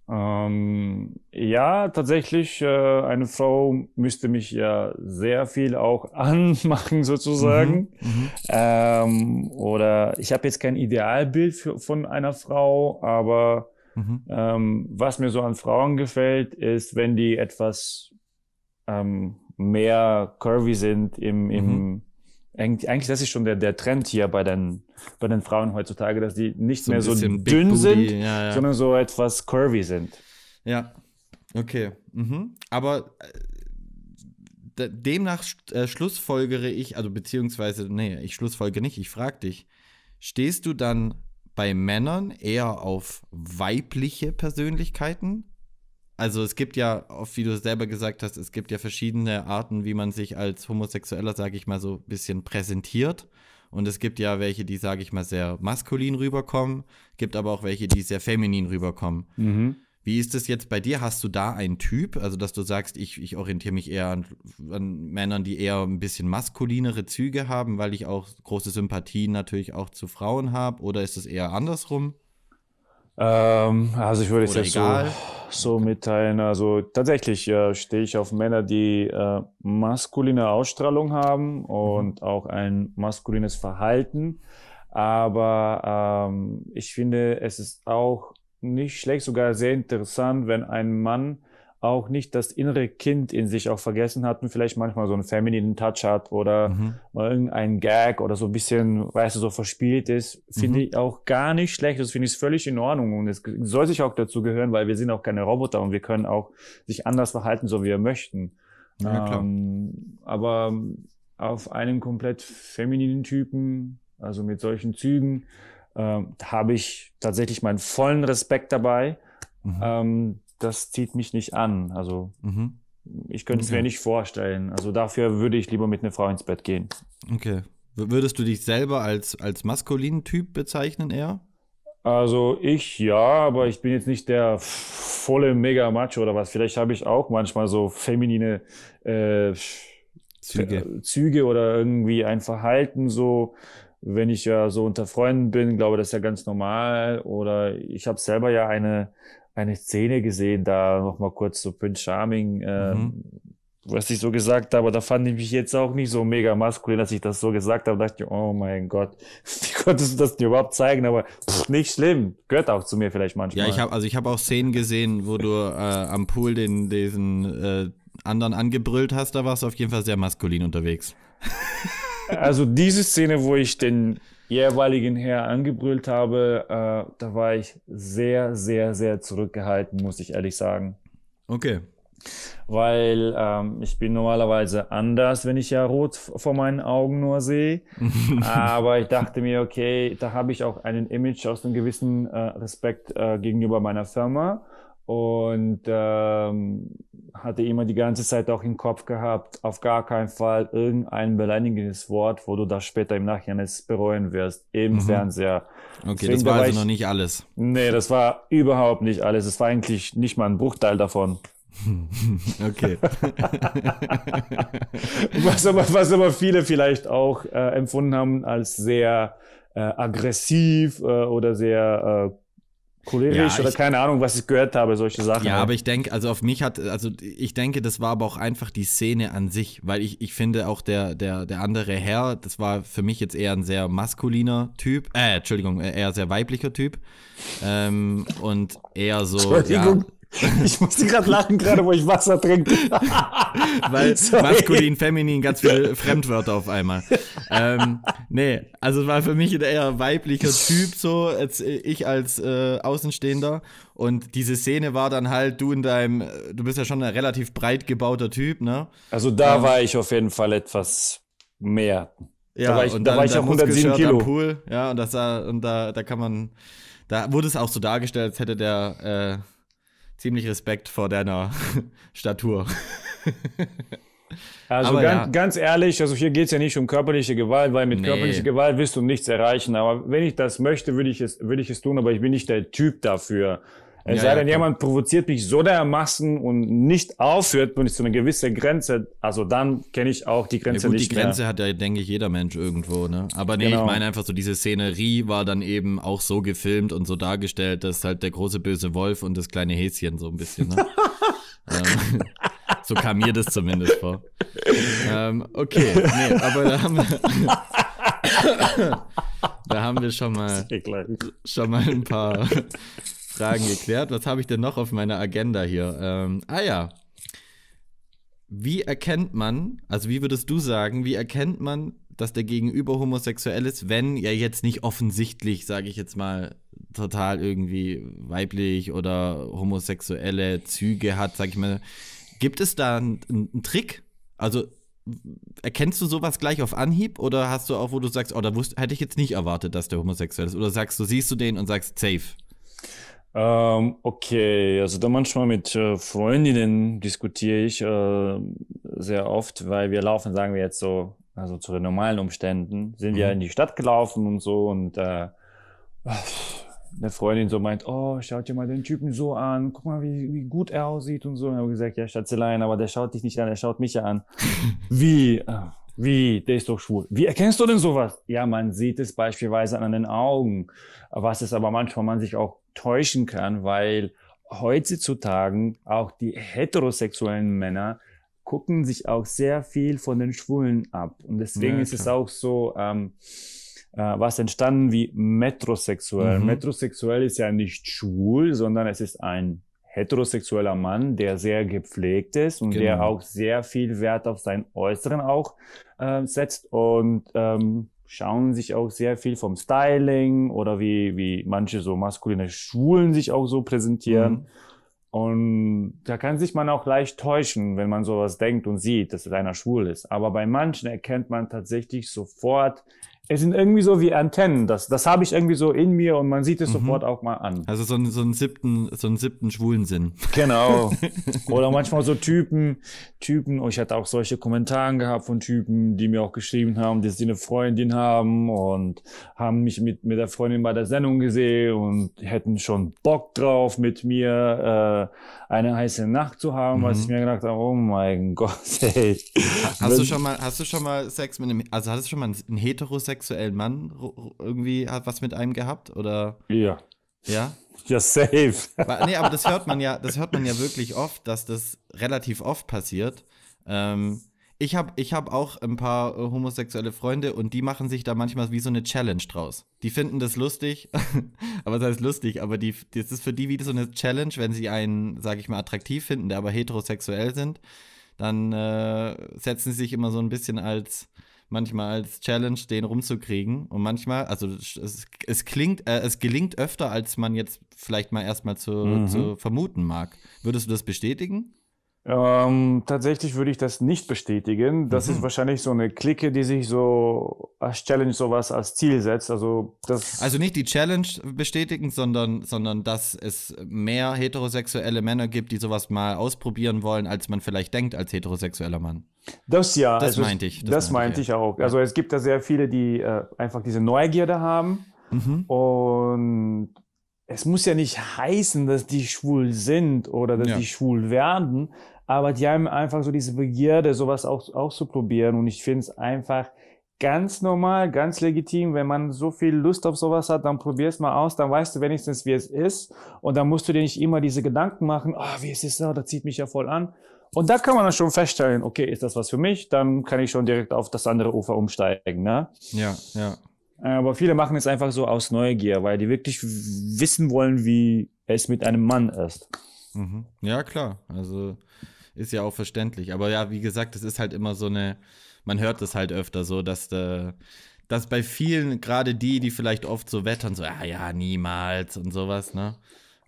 Ähm, ja, tatsächlich, äh, eine Frau müsste mich ja sehr viel auch anmachen, sozusagen. Mhm, mhm, ähm, oder ich habe jetzt kein Idealbild für, von einer Frau, aber Mhm. Ähm, was mir so an Frauen gefällt, ist, wenn die etwas ähm, mehr curvy sind im, im mhm. Eigentlich, eigentlich, das ist schon der, der Trend hier bei den, bei den Frauen heutzutage, dass die nicht so mehr so dünn Booty, sind, ja, ja. sondern so etwas curvy sind. Ja, okay. Mhm. Aber äh, demnach äh, schlussfolgere ich, also beziehungsweise, nee, ich schlussfolge nicht, ich frage dich, stehst du dann bei Männern eher auf weibliche Persönlichkeiten. Also es gibt ja, wie du selber gesagt hast, es gibt ja verschiedene Arten, wie man sich als Homosexueller, sage ich mal, so ein bisschen präsentiert. Und es gibt ja welche, die, sage ich mal, sehr maskulin rüberkommen, gibt aber auch welche, die sehr feminin rüberkommen. Mhm. Wie ist es jetzt bei dir? Hast du da einen Typ? Also, dass du sagst, ich, ich orientiere mich eher an, an, Männern, die eher ein bisschen maskulinere Züge haben, weil ich auch große Sympathien natürlich auch zu Frauen habe? Oder ist es eher andersrum? Ähm, also, ich würde es jetzt egal. so, so mitteilen. Also, tatsächlich äh, stehe ich auf Männer, die äh, maskuline Ausstrahlung haben und mhm. auch ein maskulines Verhalten. Aber ähm, ich finde, es ist auch nicht schlecht, sogar sehr interessant, wenn ein Mann auch nicht das innere Kind in sich auch vergessen hat und vielleicht manchmal so einen femininen Touch hat oder mhm. irgendeinen Gag oder so ein bisschen, weißt du, so verspielt ist, finde mhm. ich auch gar nicht schlecht. Das finde ich völlig in Ordnung und es soll sich auch dazu gehören, weil wir sind auch keine Roboter und wir können auch sich anders verhalten, so wie wir möchten. Ja, ähm, aber auf einem komplett femininen Typen, also mit solchen Zügen, ähm, habe ich tatsächlich meinen vollen Respekt dabei. Mhm. Ähm, das zieht mich nicht an. Also mhm. ich könnte es mir nicht vorstellen. Also dafür würde ich lieber mit einer Frau ins Bett gehen. Okay. Würdest du dich selber als, als maskulinen Typ bezeichnen eher? Also ich ja, aber ich bin jetzt nicht der volle Mega Macho oder was. Vielleicht habe ich auch manchmal so feminine äh, Züge. Züge oder irgendwie ein Verhalten so wenn ich ja so unter Freunden bin, glaube das ist ja ganz normal. Oder ich habe selber ja eine, eine Szene gesehen, da nochmal kurz so Prince Charming, ähm, mhm. was ich so gesagt habe, da fand ich mich jetzt auch nicht so mega maskulin, dass ich das so gesagt habe. Da dachte ich, oh mein Gott, wie konntest du das denn überhaupt zeigen? Aber pff, nicht schlimm, gehört auch zu mir vielleicht manchmal. Ja, ich habe also ich auch Szenen gesehen, wo du äh, am Pool den diesen äh, anderen angebrüllt hast. Da warst du auf jeden Fall sehr maskulin unterwegs. also diese Szene, wo ich den jeweiligen Herr angebrüllt habe, äh, da war ich sehr, sehr, sehr zurückgehalten, muss ich ehrlich sagen. Okay. Weil ähm, ich bin normalerweise anders, wenn ich ja rot vor meinen Augen nur sehe. Aber ich dachte mir, okay, da habe ich auch einen Image aus einem gewissen äh, Respekt äh, gegenüber meiner Firma und ähm, hatte immer die ganze Zeit auch im Kopf gehabt, auf gar keinen Fall irgendein beleidigendes Wort, wo du das später im Nachhinein bereuen wirst, im mhm. Fernseher. Okay, Deswegen das war also ich, noch nicht alles. Nee, das war überhaupt nicht alles. Es war eigentlich nicht mal ein Bruchteil davon. Okay. was, aber, was aber viele vielleicht auch äh, empfunden haben als sehr äh, aggressiv äh, oder sehr äh, cholerisch ja, oder keine Ahnung, was ich gehört habe, solche Sachen. Ja, halt. aber ich denke, also auf mich hat, also ich denke, das war aber auch einfach die Szene an sich, weil ich, ich finde auch der, der, der andere Herr, das war für mich jetzt eher ein sehr maskuliner Typ, äh, Entschuldigung, äh, eher sehr weiblicher Typ ähm, und eher so, ja, Ich musste gerade lachen, gerade wo ich Wasser trinke. Weil Sorry. maskulin, feminin, ganz viele Fremdwörter auf einmal. ähm, nee, also es war für mich ein eher weiblicher Typ, so als ich als äh, Außenstehender. Und diese Szene war dann halt, du in deinem, du bist ja schon ein relativ breit gebauter Typ, ne? Also da ähm, war ich auf jeden Fall etwas mehr. Ja, da war ich, und dann, da war ich auch 107 Kilo. Am Pool, ja, und, das, und da, da kann man, da wurde es auch so dargestellt, als hätte der. Äh, ziemlich Respekt vor deiner Statur. Also ganz, ja. ganz, ehrlich, also hier geht es ja nicht um körperliche Gewalt, weil mit nee. körperlicher Gewalt wirst du nichts erreichen. Aber wenn ich das möchte, würde ich es, würde ich es tun, aber ich bin nicht der Typ dafür. Es ja, sei denn, ja, jemand provoziert mich so dermaßen und nicht aufhört, wenn ich zu einer gewissen Grenze, also dann kenne ich auch die Grenze ja, gut, nicht Die Grenze mehr. hat ja, denke ich, jeder Mensch irgendwo, ne? Aber nee, genau. ich meine einfach so, diese Szenerie war dann eben auch so gefilmt und so dargestellt, dass halt der große böse Wolf und das kleine Häschen so ein bisschen, ne? Ähm, so kam mir das zumindest vor. ähm, okay, nee, aber da haben wir. da haben wir schon mal, schon mal ein paar Fragen geklärt. Was habe ich denn noch auf meiner Agenda hier? Ähm, ah ja. Wie erkennt man, also wie würdest du sagen, wie erkennt man, dass der Gegenüber homosexuell ist, wenn er jetzt nicht offensichtlich, sage ich jetzt mal, total irgendwie weiblich oder homosexuelle Züge hat, sage ich mal. Gibt es da einen, einen Trick? Also erkennst du sowas gleich auf Anhieb oder hast du auch, wo du sagst, oh, da wusste, hätte ich jetzt nicht erwartet, dass der homosexuell ist? Oder sagst du, siehst du den und sagst, safe? Ähm, okay, also da manchmal mit äh, Freundinnen diskutiere ich äh, sehr oft, weil wir laufen, sagen wir jetzt so, also zu den normalen Umständen, sind mhm. wir in die Stadt gelaufen und so und äh, eine Freundin so meint, oh, schaut dir mal den Typen so an, guck mal, wie, wie gut er aussieht und so. Und ich habe gesagt, ja, Schatzelein, aber der schaut dich nicht an, der schaut mich ja an. wie? Äh, wie? Der ist doch schwul. Wie erkennst du denn sowas? Ja, man sieht es beispielsweise an den Augen, was es aber manchmal man sich auch täuschen kann, weil heutzutage auch die heterosexuellen Männer gucken sich auch sehr viel von den Schwulen ab. Und deswegen ja, ist es auch so, ähm, äh, was entstanden wie metrosexuell. Mhm. Metrosexuell ist ja nicht schwul, sondern es ist ein heterosexueller Mann, der sehr gepflegt ist und genau. der auch sehr viel Wert auf sein Äußeren auch äh, setzt und ähm, schauen sich auch sehr viel vom Styling oder wie, wie manche so maskuline Schwulen sich auch so präsentieren. Mhm. Und da kann sich man auch leicht täuschen, wenn man sowas denkt und sieht, dass einer schwul ist. Aber bei manchen erkennt man tatsächlich sofort, es sind irgendwie so wie Antennen. Das, das habe ich irgendwie so in mir und man sieht es mhm. sofort auch mal an. Also so einen, so einen siebten, so einen siebten schwulen Sinn. Genau. Oder manchmal so Typen, Typen, und ich hatte auch solche Kommentare gehabt von Typen, die mir auch geschrieben haben, dass sie eine Freundin haben und haben mich mit, mit der Freundin bei der Sendung gesehen und hätten schon Bock drauf, mit mir äh, eine heiße Nacht zu haben, mhm. was ich mir gedacht habe, oh mein Gott, ey. Hast du schon mal, hast du schon mal Sex mit einem, also hast du schon mal einen Heterosex homosexuellen Mann irgendwie hat was mit einem gehabt? Oder? Ja. Ja? Ja, safe. nee, aber das hört man ja, das hört man ja wirklich oft, dass das relativ oft passiert. Ähm, ich habe ich hab auch ein paar äh, homosexuelle Freunde und die machen sich da manchmal wie so eine Challenge draus. Die finden das lustig, aber das heißt lustig, aber die, das ist für die wie so eine Challenge, wenn sie einen, sage ich mal, attraktiv finden, der aber heterosexuell sind, dann äh, setzen sie sich immer so ein bisschen als manchmal als Challenge, den rumzukriegen. Und manchmal, also es, es klingt, äh, es gelingt öfter, als man jetzt vielleicht mal erstmal zu, mhm. zu vermuten mag. Würdest du das bestätigen? Ähm, tatsächlich würde ich das nicht bestätigen. Das mhm. ist wahrscheinlich so eine Clique, die sich so als Challenge sowas als Ziel setzt. Also, das also nicht die Challenge bestätigen, sondern, sondern dass es mehr heterosexuelle Männer gibt, die sowas mal ausprobieren wollen, als man vielleicht denkt als heterosexueller Mann. Das ja. Das also meinte ich. Das, das meinte ich, ich auch. Also es gibt da sehr viele, die äh, einfach diese Neugierde haben. Mhm. Und es muss ja nicht heißen, dass die schwul sind oder dass ja. die schwul werden aber die haben einfach so diese Begierde, sowas auch auszuprobieren. Und ich finde es einfach ganz normal, ganz legitim. Wenn man so viel Lust auf sowas hat, dann probier es mal aus, dann weißt du wenigstens, wie es ist. Und dann musst du dir nicht immer diese Gedanken machen, oh, wie ist es ah, da, das zieht mich ja voll an. Und da kann man dann schon feststellen, okay, ist das was für mich? Dann kann ich schon direkt auf das andere Ufer umsteigen. Ne? Ja, ja. Aber viele machen es einfach so aus Neugier, weil die wirklich wissen wollen, wie es mit einem Mann ist. Mhm. Ja, klar. Also ist ja auch verständlich. Aber ja, wie gesagt, es ist halt immer so eine, man hört das halt öfter so, dass da, äh, dass bei vielen, gerade die, die vielleicht oft so wettern, so, ja, ah ja, niemals und sowas, ne?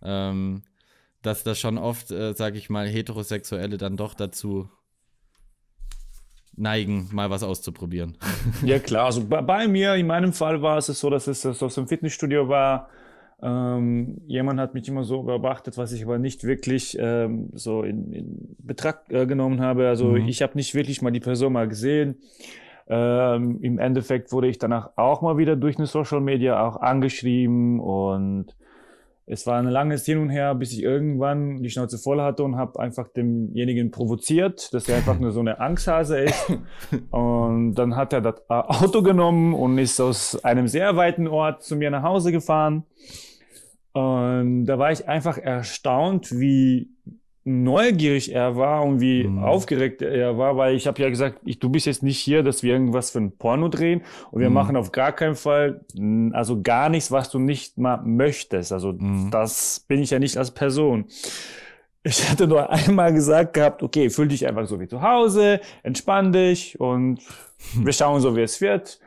Ähm, dass das schon oft, äh, sag ich mal, Heterosexuelle dann doch dazu neigen, mal was auszuprobieren. Ja, klar. Also bei, mir, in meinem Fall war es so, dass es aus dem Fitnessstudio war, ähm, jemand hat mich immer so beobachtet, was ich aber nicht wirklich ähm, so in, in Betracht äh, genommen habe. Also mhm. ich habe nicht wirklich mal die Person mal gesehen. Ähm, Im Endeffekt wurde ich danach auch mal wieder durch eine Social Media auch angeschrieben und es war ein langes Hin und Her, bis ich irgendwann die Schnauze voll hatte und habe einfach demjenigen provoziert, dass er einfach nur so eine Angsthase ist. Und dann hat er das Auto genommen und ist aus einem sehr weiten Ort zu mir nach Hause gefahren. Und da war ich einfach erstaunt, wie neugierig er war und wie mhm. aufgeregt er war, weil ich habe ja gesagt, ich, du bist jetzt nicht hier, dass wir irgendwas für ein Porno drehen und wir mhm. machen auf gar keinen Fall, also gar nichts, was du nicht mal möchtest. Also mhm. das bin ich ja nicht als Person. Ich hatte nur einmal gesagt gehabt, okay, fühl dich einfach so wie zu Hause, entspann dich und wir schauen so, wie es wird.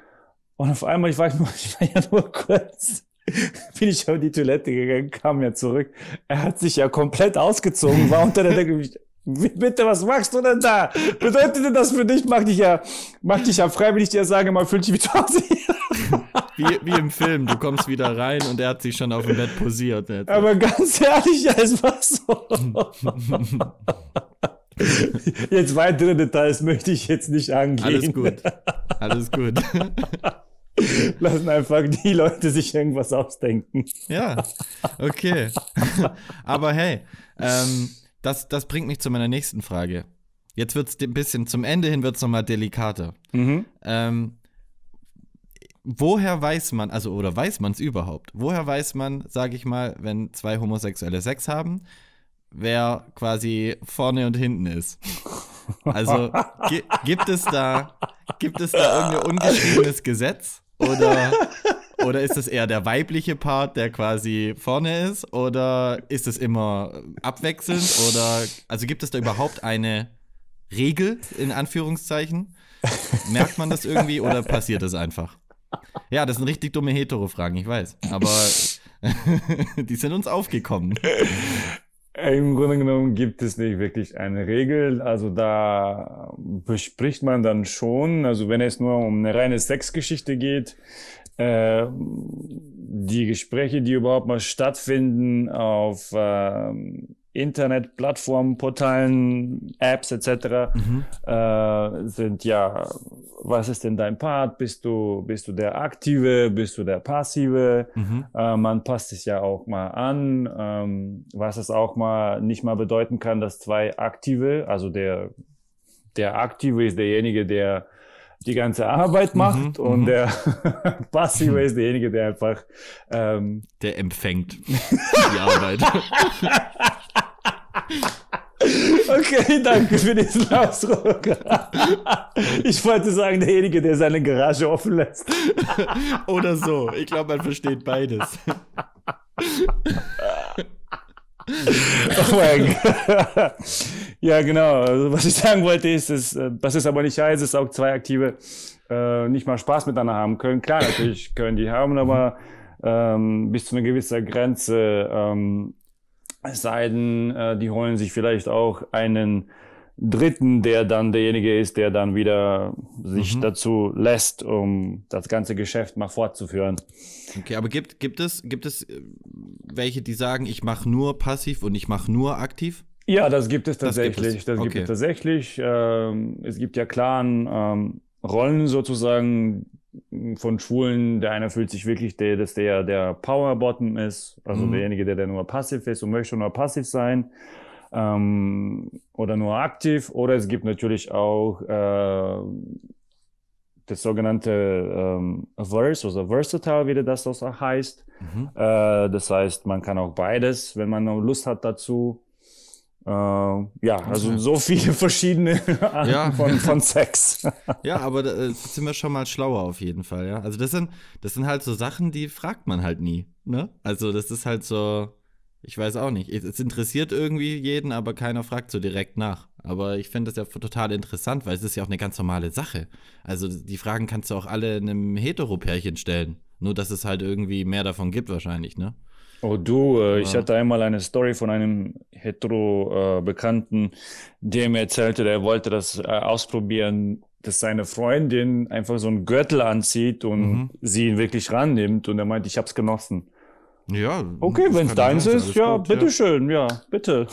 Und auf einmal, ich war, ich war ja nur kurz bin ich auf die Toilette gegangen, kam ja zurück. Er hat sich ja komplett ausgezogen, war unter der Decke. Bitte, was machst du denn da? Bedeutet denn das für dich? Mach dich ja, mach dich ja freiwillig, dir sage, mal fühl dich wie zu Wie, wie im Film, du kommst wieder rein und er hat sich schon auf dem Bett posiert. Aber ganz ehrlich, es war so. Jetzt weitere Details möchte ich jetzt nicht angehen. Alles gut. Alles gut. Lassen einfach die Leute sich irgendwas ausdenken. Ja, okay. Aber hey, ähm, das, das bringt mich zu meiner nächsten Frage. Jetzt wird es ein bisschen, zum Ende hin wird es nochmal delikater. Mhm. Ähm, woher weiß man, also oder weiß man es überhaupt? Woher weiß man, sage ich mal, wenn zwei Homosexuelle Sex haben, wer quasi vorne und hinten ist? Also gibt es da gibt es da irgendein ungeschriebenes Gesetz oder oder ist es eher der weibliche Part, der quasi vorne ist oder ist es immer abwechselnd oder also gibt es da überhaupt eine Regel in Anführungszeichen? Merkt man das irgendwie oder passiert es einfach? Ja, das sind richtig dumme Hetero-Fragen, ich weiß. Aber die sind uns aufgekommen. Äh, Im Grunde genommen gibt es nicht wirklich eine Regel. Also da bespricht man dann schon, also wenn es nur um eine reine Sexgeschichte geht, äh, die Gespräche, die überhaupt mal stattfinden auf äh, Internetplattformen, Portalen, Apps etc. Mhm. Äh, sind ja, was ist denn dein Part? Bist du, bist du der Aktive? Bist du der Passive? Mhm. Äh, man passt sich ja auch mal an, ähm, was es auch mal nicht mal bedeuten kann, dass zwei Aktive, also der, der Aktive ist derjenige, der die ganze Arbeit mhm. macht mhm, und der Passive ist derjenige, der einfach ähm, der empfängt die Arbeit. Okay, danke für diesen Ausdruck. Ich wollte sagen, derjenige, der seine Garage offen lässt. Oder so. Ich glaube, man versteht beides. Oh mein Gott. Ja, genau. Also, was ich sagen wollte, ist, dass, äh, das ist aber nicht heißt, dass auch zwei Aktive äh, nicht mal Spaß miteinander haben können. Klar, natürlich können die haben, aber ähm, bis zu einer gewissen Grenze ähm, es sei denn, äh, die holen sich vielleicht auch einen Dritten, der dann derjenige ist, der dann wieder sich mhm. dazu lässt, um das ganze Geschäft mal fortzuführen. Okay, aber gibt, gibt, es, gibt es äh, welche, die sagen, ich mache nur passiv und ich mache nur aktiv? Ja, das gibt es tatsächlich. Das gibt es, das okay. gibt es tatsächlich. Ähm, es gibt ja klaren ähm, Rollen sozusagen, von Schwulen, der eine fühlt sich wirklich, der, dass der der Powerbottom ist, also mhm. derjenige, der, der nur passiv ist und möchte nur passiv sein ähm, oder nur aktiv. Oder es gibt natürlich auch äh, das sogenannte ähm, Verse, also Versatile, wie das auch heißt. Mhm. Äh, das heißt, man kann auch beides, wenn man noch Lust hat dazu. Äh, ja, also so viele verschiedene Arten ja. von, von, Sex. ja, aber da äh, sind wir schon mal schlauer auf jeden Fall, ja. Also das sind, das sind halt so Sachen, die fragt man halt nie, ne? Also das ist halt so, ich weiß auch nicht. Es interessiert irgendwie jeden, aber keiner fragt so direkt nach. Aber ich finde das ja total interessant, weil es ist ja auch eine ganz normale Sache. Also die Fragen kannst du auch alle einem Heteropärchen stellen. Nur dass es halt irgendwie mehr davon gibt wahrscheinlich, ne? Oh du, äh, ich hatte einmal eine Story von einem hetero-Bekannten, äh, der mir erzählte, der wollte das äh, ausprobieren, dass seine Freundin einfach so einen Gürtel anzieht und mhm. sie ihn wirklich rannimmt. Und er meint, ich hab's genossen. Ja. Okay, wenn es deins sein, ist, ja, gut, bitteschön, ja. ja, bitte.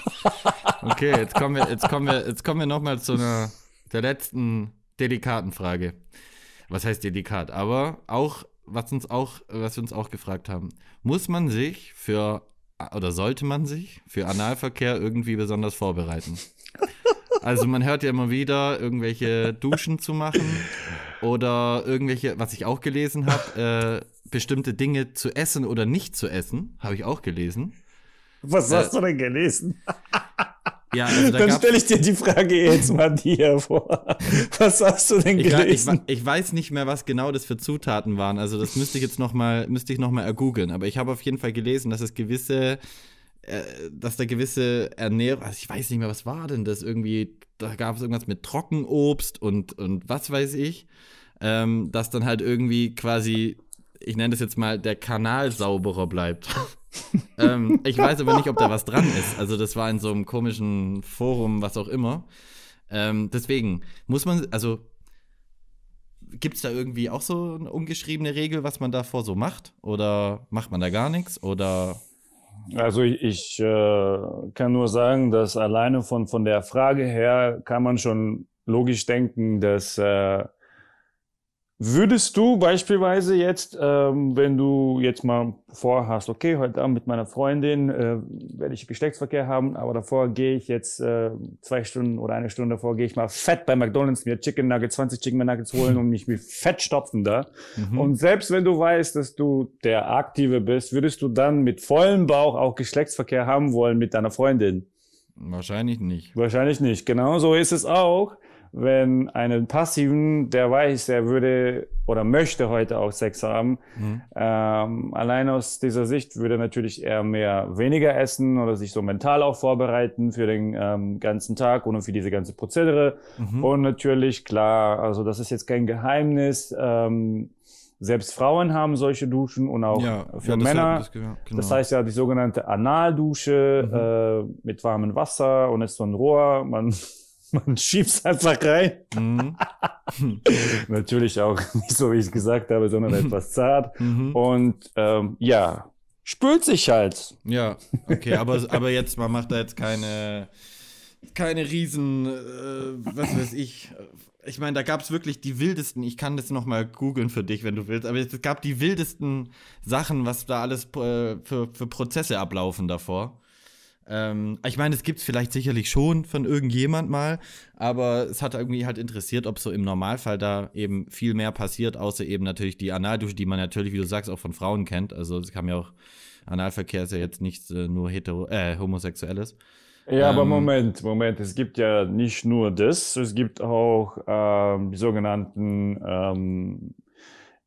okay, jetzt kommen wir, jetzt kommen wir, jetzt kommen wir nochmal zu einer der letzten delikaten Frage. Was heißt delikat? Aber auch was uns auch, was wir uns auch gefragt haben. Muss man sich für oder sollte man sich für Analverkehr irgendwie besonders vorbereiten? Also man hört ja immer wieder, irgendwelche Duschen zu machen oder irgendwelche, was ich auch gelesen habe, äh, bestimmte Dinge zu essen oder nicht zu essen, habe ich auch gelesen. Was äh, hast du denn gelesen? Ja, also da Dann stelle ich dir die Frage jetzt mal dir vor. Was hast du denn ich Ich, ich, weiß nicht mehr, was genau das für Zutaten waren. Also das müsste ich jetzt noch mal, müsste ich noch mal ergoogeln. Aber ich habe auf jeden Fall gelesen, dass es gewisse, äh, dass da gewisse Ernährung, also ich weiß nicht mehr, was war denn das irgendwie? Da gab es irgendwas mit Trockenobst und und was weiß ich, ähm, dass dann halt irgendwie quasi, ich nenne das jetzt mal, der Kanal sauberer bleibt. ähm, ich weiß aber nicht, ob da was dran ist. Also das war in so einem komischen Forum, was auch immer. Ähm, deswegen muss man, also gibt es da irgendwie auch so eine ungeschriebene Regel, was man davor so macht? Oder macht man da gar nichts? Oder also ich, ich äh, kann nur sagen, dass alleine von, von der Frage her kann man schon logisch denken, dass äh, Würdest du beispielsweise jetzt, ähm, wenn du jetzt mal vorhast, okay, heute Abend mit meiner Freundin äh, werde ich Geschlechtsverkehr haben, aber davor gehe ich jetzt äh, zwei Stunden oder eine Stunde davor, gehe ich mal fett bei McDonalds mir Chicken Nuggets, 20 Chicken Nuggets holen und mich mit Fett stopfen da. Mhm. Und selbst wenn du weißt, dass du der Aktive bist, würdest du dann mit vollem Bauch auch Geschlechtsverkehr haben wollen mit deiner Freundin? Wahrscheinlich nicht. Wahrscheinlich nicht. Genau so ist es auch wenn einen Passiven, der weiß, er würde oder möchte heute auch Sex haben, mhm. ähm, allein aus dieser Sicht würde natürlich er mehr weniger essen oder sich so mental auch vorbereiten für den ähm, ganzen Tag und für diese ganze Prozedere. Mhm. Und natürlich, klar, also das ist jetzt kein Geheimnis. Ähm, selbst Frauen haben solche Duschen und auch ja, für ja, Männer. Das, genau. das, heißt ja die sogenannte Analdusche mhm. äh, mit warmem Wasser und ist so ein Rohr. Man Man schiebt es einfach rein. Mhm. Natürlich auch nicht so, wie ich es gesagt habe, sondern mhm. etwas zart. Mhm. Und ähm, ja, spült sich halt. Ja, okay, aber, aber jetzt, man macht da jetzt keine, keine riesen, äh, was weiß ich. Ich meine, da gab es wirklich die wildesten, ich kann das nochmal googeln für dich, wenn du willst, aber es gab die wildesten Sachen, was da alles äh, für, für Prozesse ablaufen davor. Ähm, ich meine, es gibt es vielleicht sicherlich schon von irgendjemand mal, aber es hat irgendwie halt interessiert, ob so im Normalfall da eben viel mehr passiert, außer eben natürlich die Analdusche, die man natürlich, wie du sagst, auch von Frauen kennt. Also es kam ja auch, Analverkehr ist ja jetzt nicht äh, nur hetero, äh, homosexuelles. Ja, ähm, aber Moment, Moment, es gibt ja nicht nur das, es gibt auch ähm, die sogenannten ähm,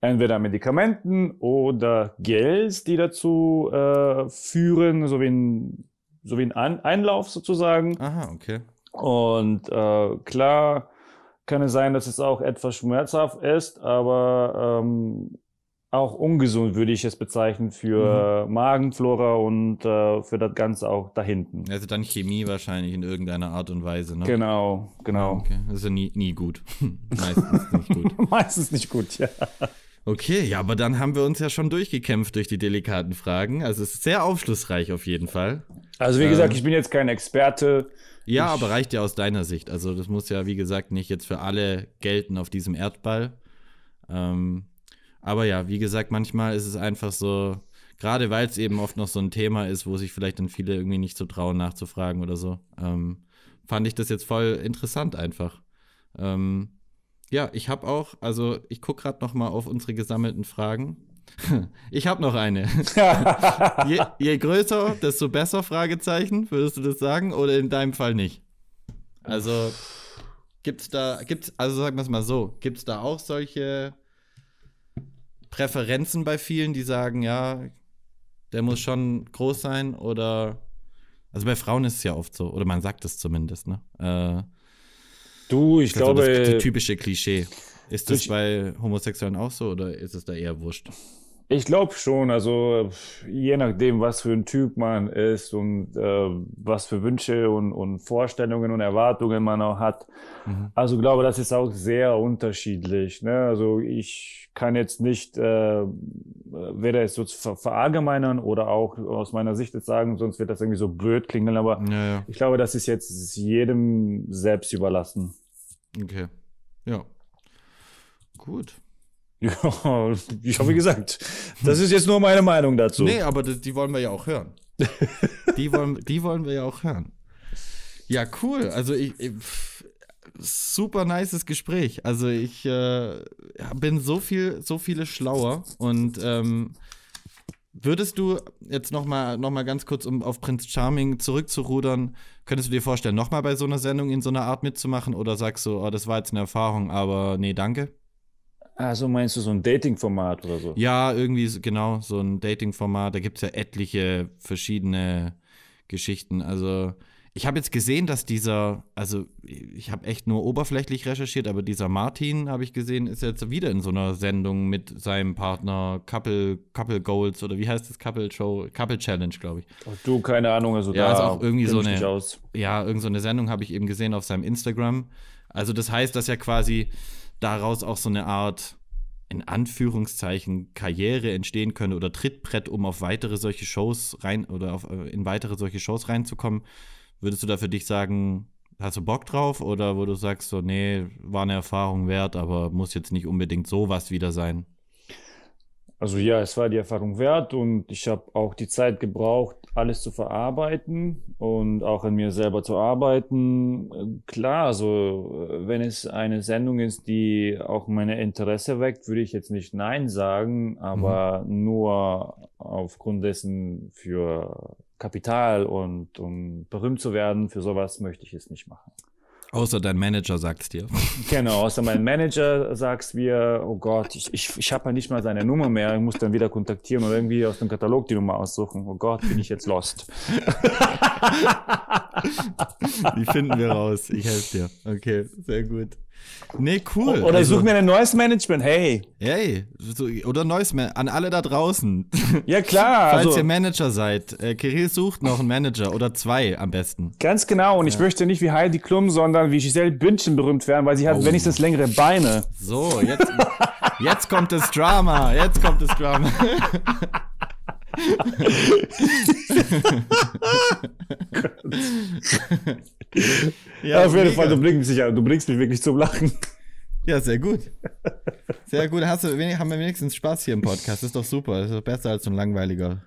entweder Medikamenten oder Gels, die dazu äh, führen, so wie in so wie ein Einlauf sozusagen. Aha, okay. Und äh, klar kann es sein, dass es auch etwas schmerzhaft ist, aber ähm, auch ungesund würde ich es bezeichnen für mhm. Magenflora und äh, für das Ganze auch da hinten. Also dann Chemie wahrscheinlich in irgendeiner Art und Weise, ne? Genau, genau. Okay. Das Also nie, nie gut. Meistens nicht gut. Meistens nicht gut, ja. Okay, ja, aber dann haben wir uns ja schon durchgekämpft durch die delikaten Fragen. Also es ist sehr aufschlussreich auf jeden Fall. Also wie gesagt, ähm, ich bin jetzt kein Experte. Ja, ich aber reicht ja aus deiner Sicht. Also das muss ja, wie gesagt, nicht jetzt für alle gelten auf diesem Erdball. Ähm, aber ja, wie gesagt, manchmal ist es einfach so, gerade weil es eben oft noch so ein Thema ist, wo sich vielleicht dann viele irgendwie nicht so trauen nachzufragen oder so, ähm, fand ich das jetzt voll interessant einfach. Ähm, ja, ich habe auch, also ich gucke gerade noch mal auf unsere gesammelten Fragen Ich habe noch eine. je, je, größer, desto besser, Fragezeichen, würdest du das sagen? Oder in deinem Fall nicht? Also, gibt's da, gibt's, also sagen wir es mal so, gibt es da auch solche Präferenzen bei vielen, die sagen, ja, der muss schon groß sein oder also bei Frauen ist es ja oft so, oder man sagt es zumindest, ne? Äh, du, ich also glaube. Das, das typische Klischee. Ist das ich, bei Homosexuellen auch so oder ist es da eher wurscht? Ich glaube schon, also je nachdem, was für ein Typ man ist und äh, was für Wünsche und, und, Vorstellungen und Erwartungen man auch hat. Mhm. Also glaube, das ist auch sehr unterschiedlich. Ne? Also ich kann jetzt nicht, äh, weder es so ver verallgemeinern oder auch aus meiner Sicht jetzt sagen, sonst wird das irgendwie so blöd klingeln, aber ja, ja. ich glaube, das ist jetzt jedem selbst überlassen. Okay, ja. Gut. Ja, ich habe gesagt, das ist jetzt nur meine Meinung dazu. Nee, aber die wollen wir ja auch hören. die, wollen, die wollen wir ja auch hören. Ja, cool. Also ich, ich super nices Gespräch. Also ich äh, bin so viel, so viele schlauer und ähm, Würdest du jetzt noch mal, noch mal ganz kurz, um auf Prinz Charming zurückzurudern, könntest du dir vorstellen, noch mal bei so einer Sendung in so einer Art mitzumachen oder sagst du, oh, das war jetzt eine Erfahrung, aber nee, danke? Also meinst du so ein Dating-Format oder so? Ja, irgendwie genau, so ein Dating-Format. Da gibt es ja etliche verschiedene Geschichten. Also ich habe jetzt gesehen, dass dieser, also ich habe echt nur oberflächlich recherchiert, aber dieser Martin, habe ich gesehen, ist jetzt wieder in so einer Sendung mit seinem Partner Couple, Couple Goals oder wie heißt das? Couple Show, Couple Challenge, glaube ich. Ach du, keine Ahnung, also ja, da ist auch irgendwie so eine, aus. ja, irgend so eine Sendung habe ich eben gesehen auf seinem Instagram. Also das heißt, dass er quasi daraus auch so eine Art, in Anführungszeichen, Karriere entstehen könnte oder Trittbrett, um auf weitere solche Shows rein oder auf, äh, in weitere solche Shows reinzukommen, würdest du da für dich sagen, hast du Bock drauf oder wo du sagst, so, nee, war eine Erfahrung wert, aber muss jetzt nicht unbedingt sowas wieder sein? Also ja, es war die Erfahrung wert und ich habe auch die Zeit gebraucht, alles zu verarbeiten und auch an mir selber zu arbeiten. Klar, also äh, wenn es eine Sendung ist, die auch meine Interesse weckt, würde ich jetzt nicht Nein sagen, aber mhm. nur aufgrund dessen für Kapital und um berühmt zu werden, für sowas möchte ich es nicht machen. Außer dein Manager sagt es dir. Genau, außer mein Manager sagt mir, oh Gott, ich, ich, ich habe ja halt nicht mal seine Nummer mehr, ich muss dann wieder kontaktieren oder irgendwie aus dem Katalog die Nummer aussuchen. Oh Gott, bin ich jetzt lost. die finden wir raus, ich helfe dir. Okay, sehr gut. Nee, cool. Oder also, such mir ein neues Management, hey. Hey, oder neues Management, an alle da draußen. Ja, klar. Falls also, ihr Manager seid, äh, Kirill sucht noch einen Manager oder zwei am besten. Ganz genau, und ja. ich möchte nicht wie Heidi Klum, sondern wie Giselle Bündchen berühmt werden, weil sie hat oh. wenigstens längere Beine. So, jetzt, jetzt kommt das Drama, jetzt kommt das Drama. Oh ja, auf jeden mega. Fall, du bringst, mich, du bringst mich wirklich zum Lachen. Ja, sehr gut. Sehr gut. Hast du, haben wir wenigstens Spaß hier im Podcast. Das ist doch super. Das ist doch besser als so ein langweiliger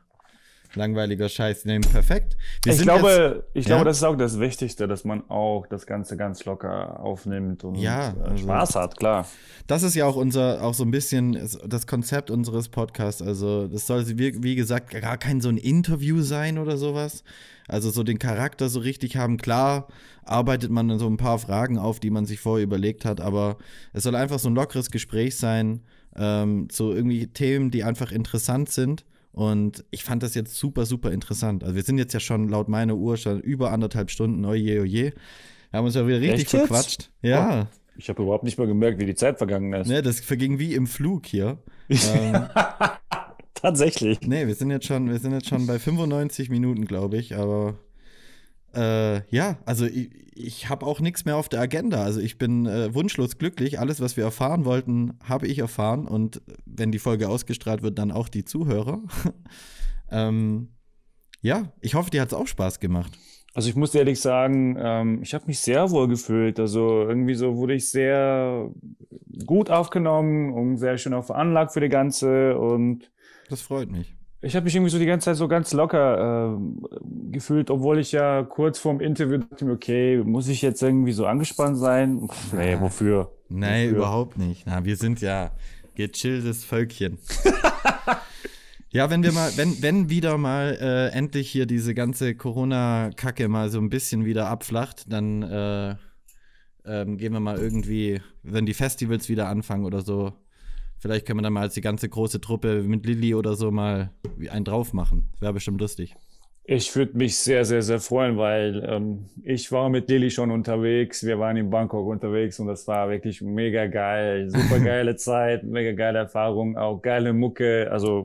langweiliger Scheiß nehmen. Perfekt. Wir ich glaube, jetzt, ich ja? glaube, das ist auch das Wichtigste, dass man auch das Ganze ganz locker aufnimmt und ja, äh, also, Spaß hat, klar. Das ist ja auch unser, auch so ein bisschen das Konzept unseres Podcasts. Also, das soll, wie, wie gesagt, gar kein so ein Interview sein oder sowas. Also so den Charakter so richtig haben. Klar arbeitet man so ein paar Fragen auf, die man sich vorher überlegt hat, aber es soll einfach so ein lockeres Gespräch sein ähm, zu irgendwie Themen, die einfach interessant sind und ich fand das jetzt super, super interessant. Also wir sind jetzt ja schon laut meiner Uhr schon über anderthalb Stunden, oje, oje. Wir haben uns ja wieder richtig Echt verquatscht. Jetzt? Ja. Oh, ich habe überhaupt nicht mehr gemerkt, wie die Zeit vergangen ist. Nee, das verging wie im Flug hier. ähm, Tatsächlich. Nee, wir sind jetzt schon, wir sind jetzt schon bei 95 Minuten, glaube ich, aber äh, ja, also ich, ich habe auch nichts mehr auf der Agenda. Also ich bin äh, wunschlos glücklich. Alles, was wir erfahren wollten, habe ich erfahren. Und wenn die Folge ausgestrahlt wird, dann auch die Zuhörer. ähm, ja, ich hoffe, dir hat es auch Spaß gemacht. Also ich muss ehrlich sagen, ähm, ich habe mich sehr wohl gefühlt. Also irgendwie so wurde ich sehr gut aufgenommen und sehr schön auch veranlagt für die ganze und das freut mich. Ich habe mich irgendwie so die ganze Zeit so ganz locker äh, gefühlt, obwohl ich ja kurz vorm Interview dachte mir, okay, muss ich jetzt irgendwie so angespannt sein? Pff, nee, wofür? Nee, wofür? überhaupt nicht. Na, wir sind ja gechilltes Völkchen. ja, wenn wir mal, wenn, wenn wieder mal äh, endlich hier diese ganze Corona-Kacke mal so ein bisschen wieder abflacht, dann äh, ähm, gehen wir mal irgendwie, wenn die Festivals wieder anfangen oder so, Vielleicht können wir dann mal als die ganze große Truppe mit Lilly oder so mal einen drauf machen. Wäre bestimmt lustig. Ich würde mich sehr, sehr, sehr freuen, weil ähm, ich war mit Lilly schon unterwegs. Wir waren in Bangkok unterwegs und das war wirklich mega geil. Super geile Zeit, mega geile Erfahrung, auch geile Mucke. Also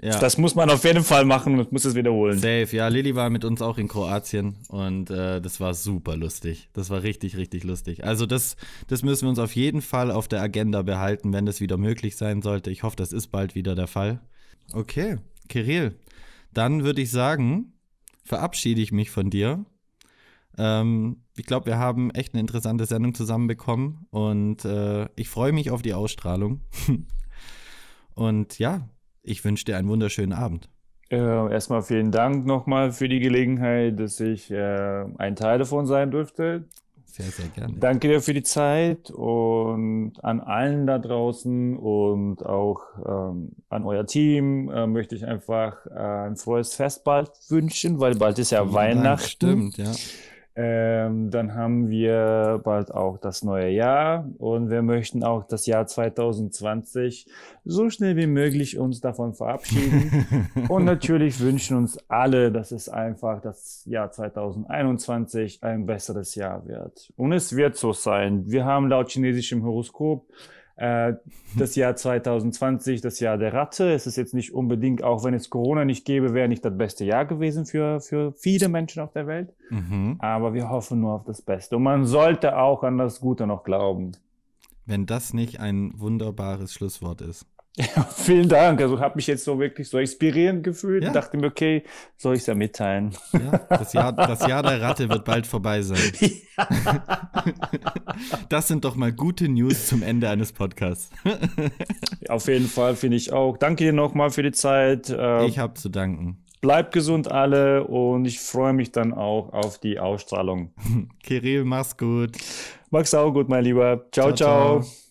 ja. das muss man auf jeden Fall machen und muss es wiederholen. Safe, ja. Lilly war mit uns auch in Kroatien und äh, das war super lustig. Das war richtig, richtig lustig. Also das, das müssen wir uns auf jeden Fall auf der Agenda behalten, wenn das wieder möglich sein sollte. Ich hoffe, das ist bald wieder der Fall. Okay, Kirill. Dann würde ich sagen, verabschiede ich mich von dir. Ähm, ich glaube, wir haben echt eine interessante Sendung zusammenbekommen und äh, ich freue mich auf die Ausstrahlung. und ja, ich wünsche dir einen wunderschönen Abend. Äh, erstmal vielen Dank nochmal für die Gelegenheit, dass ich äh, ein Teil davon sein durfte. Sehr, sehr gerne. Danke dir für die Zeit und an allen da draußen und auch ähm, an euer Team äh, möchte ich einfach äh, ein frohes Fest bald wünschen, weil bald ist ja Weihnachten. stimmt, ja. Ähm, dann haben wir bald auch das neue Jahr und wir möchten auch das Jahr 2020 so schnell wie möglich uns davon verabschieden. und natürlich wünschen uns alle, dass es einfach das Jahr 2021 ein besseres Jahr wird. Und es wird so sein. Wir haben laut chinesischem Horoskop äh, das Jahr 2020, das Jahr der Ratte, es ist jetzt nicht unbedingt, auch wenn es Corona nicht gäbe, wäre nicht das beste Jahr gewesen für, für viele Menschen auf der Welt. Mhm. Aber wir hoffen nur auf das Beste. Und man sollte auch an das Gute noch glauben. Wenn das nicht ein wunderbares Schlusswort ist. Ja, vielen Dank. Also habe mich jetzt so wirklich so inspirierend gefühlt ja. dachte mir, okay, soll ich es ja mitteilen. Ja, das, Jahr, das Jahr der Ratte wird bald vorbei sein. Ja. Das sind doch mal gute News zum Ende eines Podcasts. Auf jeden Fall finde ich auch. Danke dir nochmal für die Zeit. Ähm, ich habe zu danken. Bleibt gesund alle und ich freue mich dann auch auf die Ausstrahlung. Kirill, mach's gut. Mach's auch gut, mein Lieber. ciao. ciao. ciao. ciao.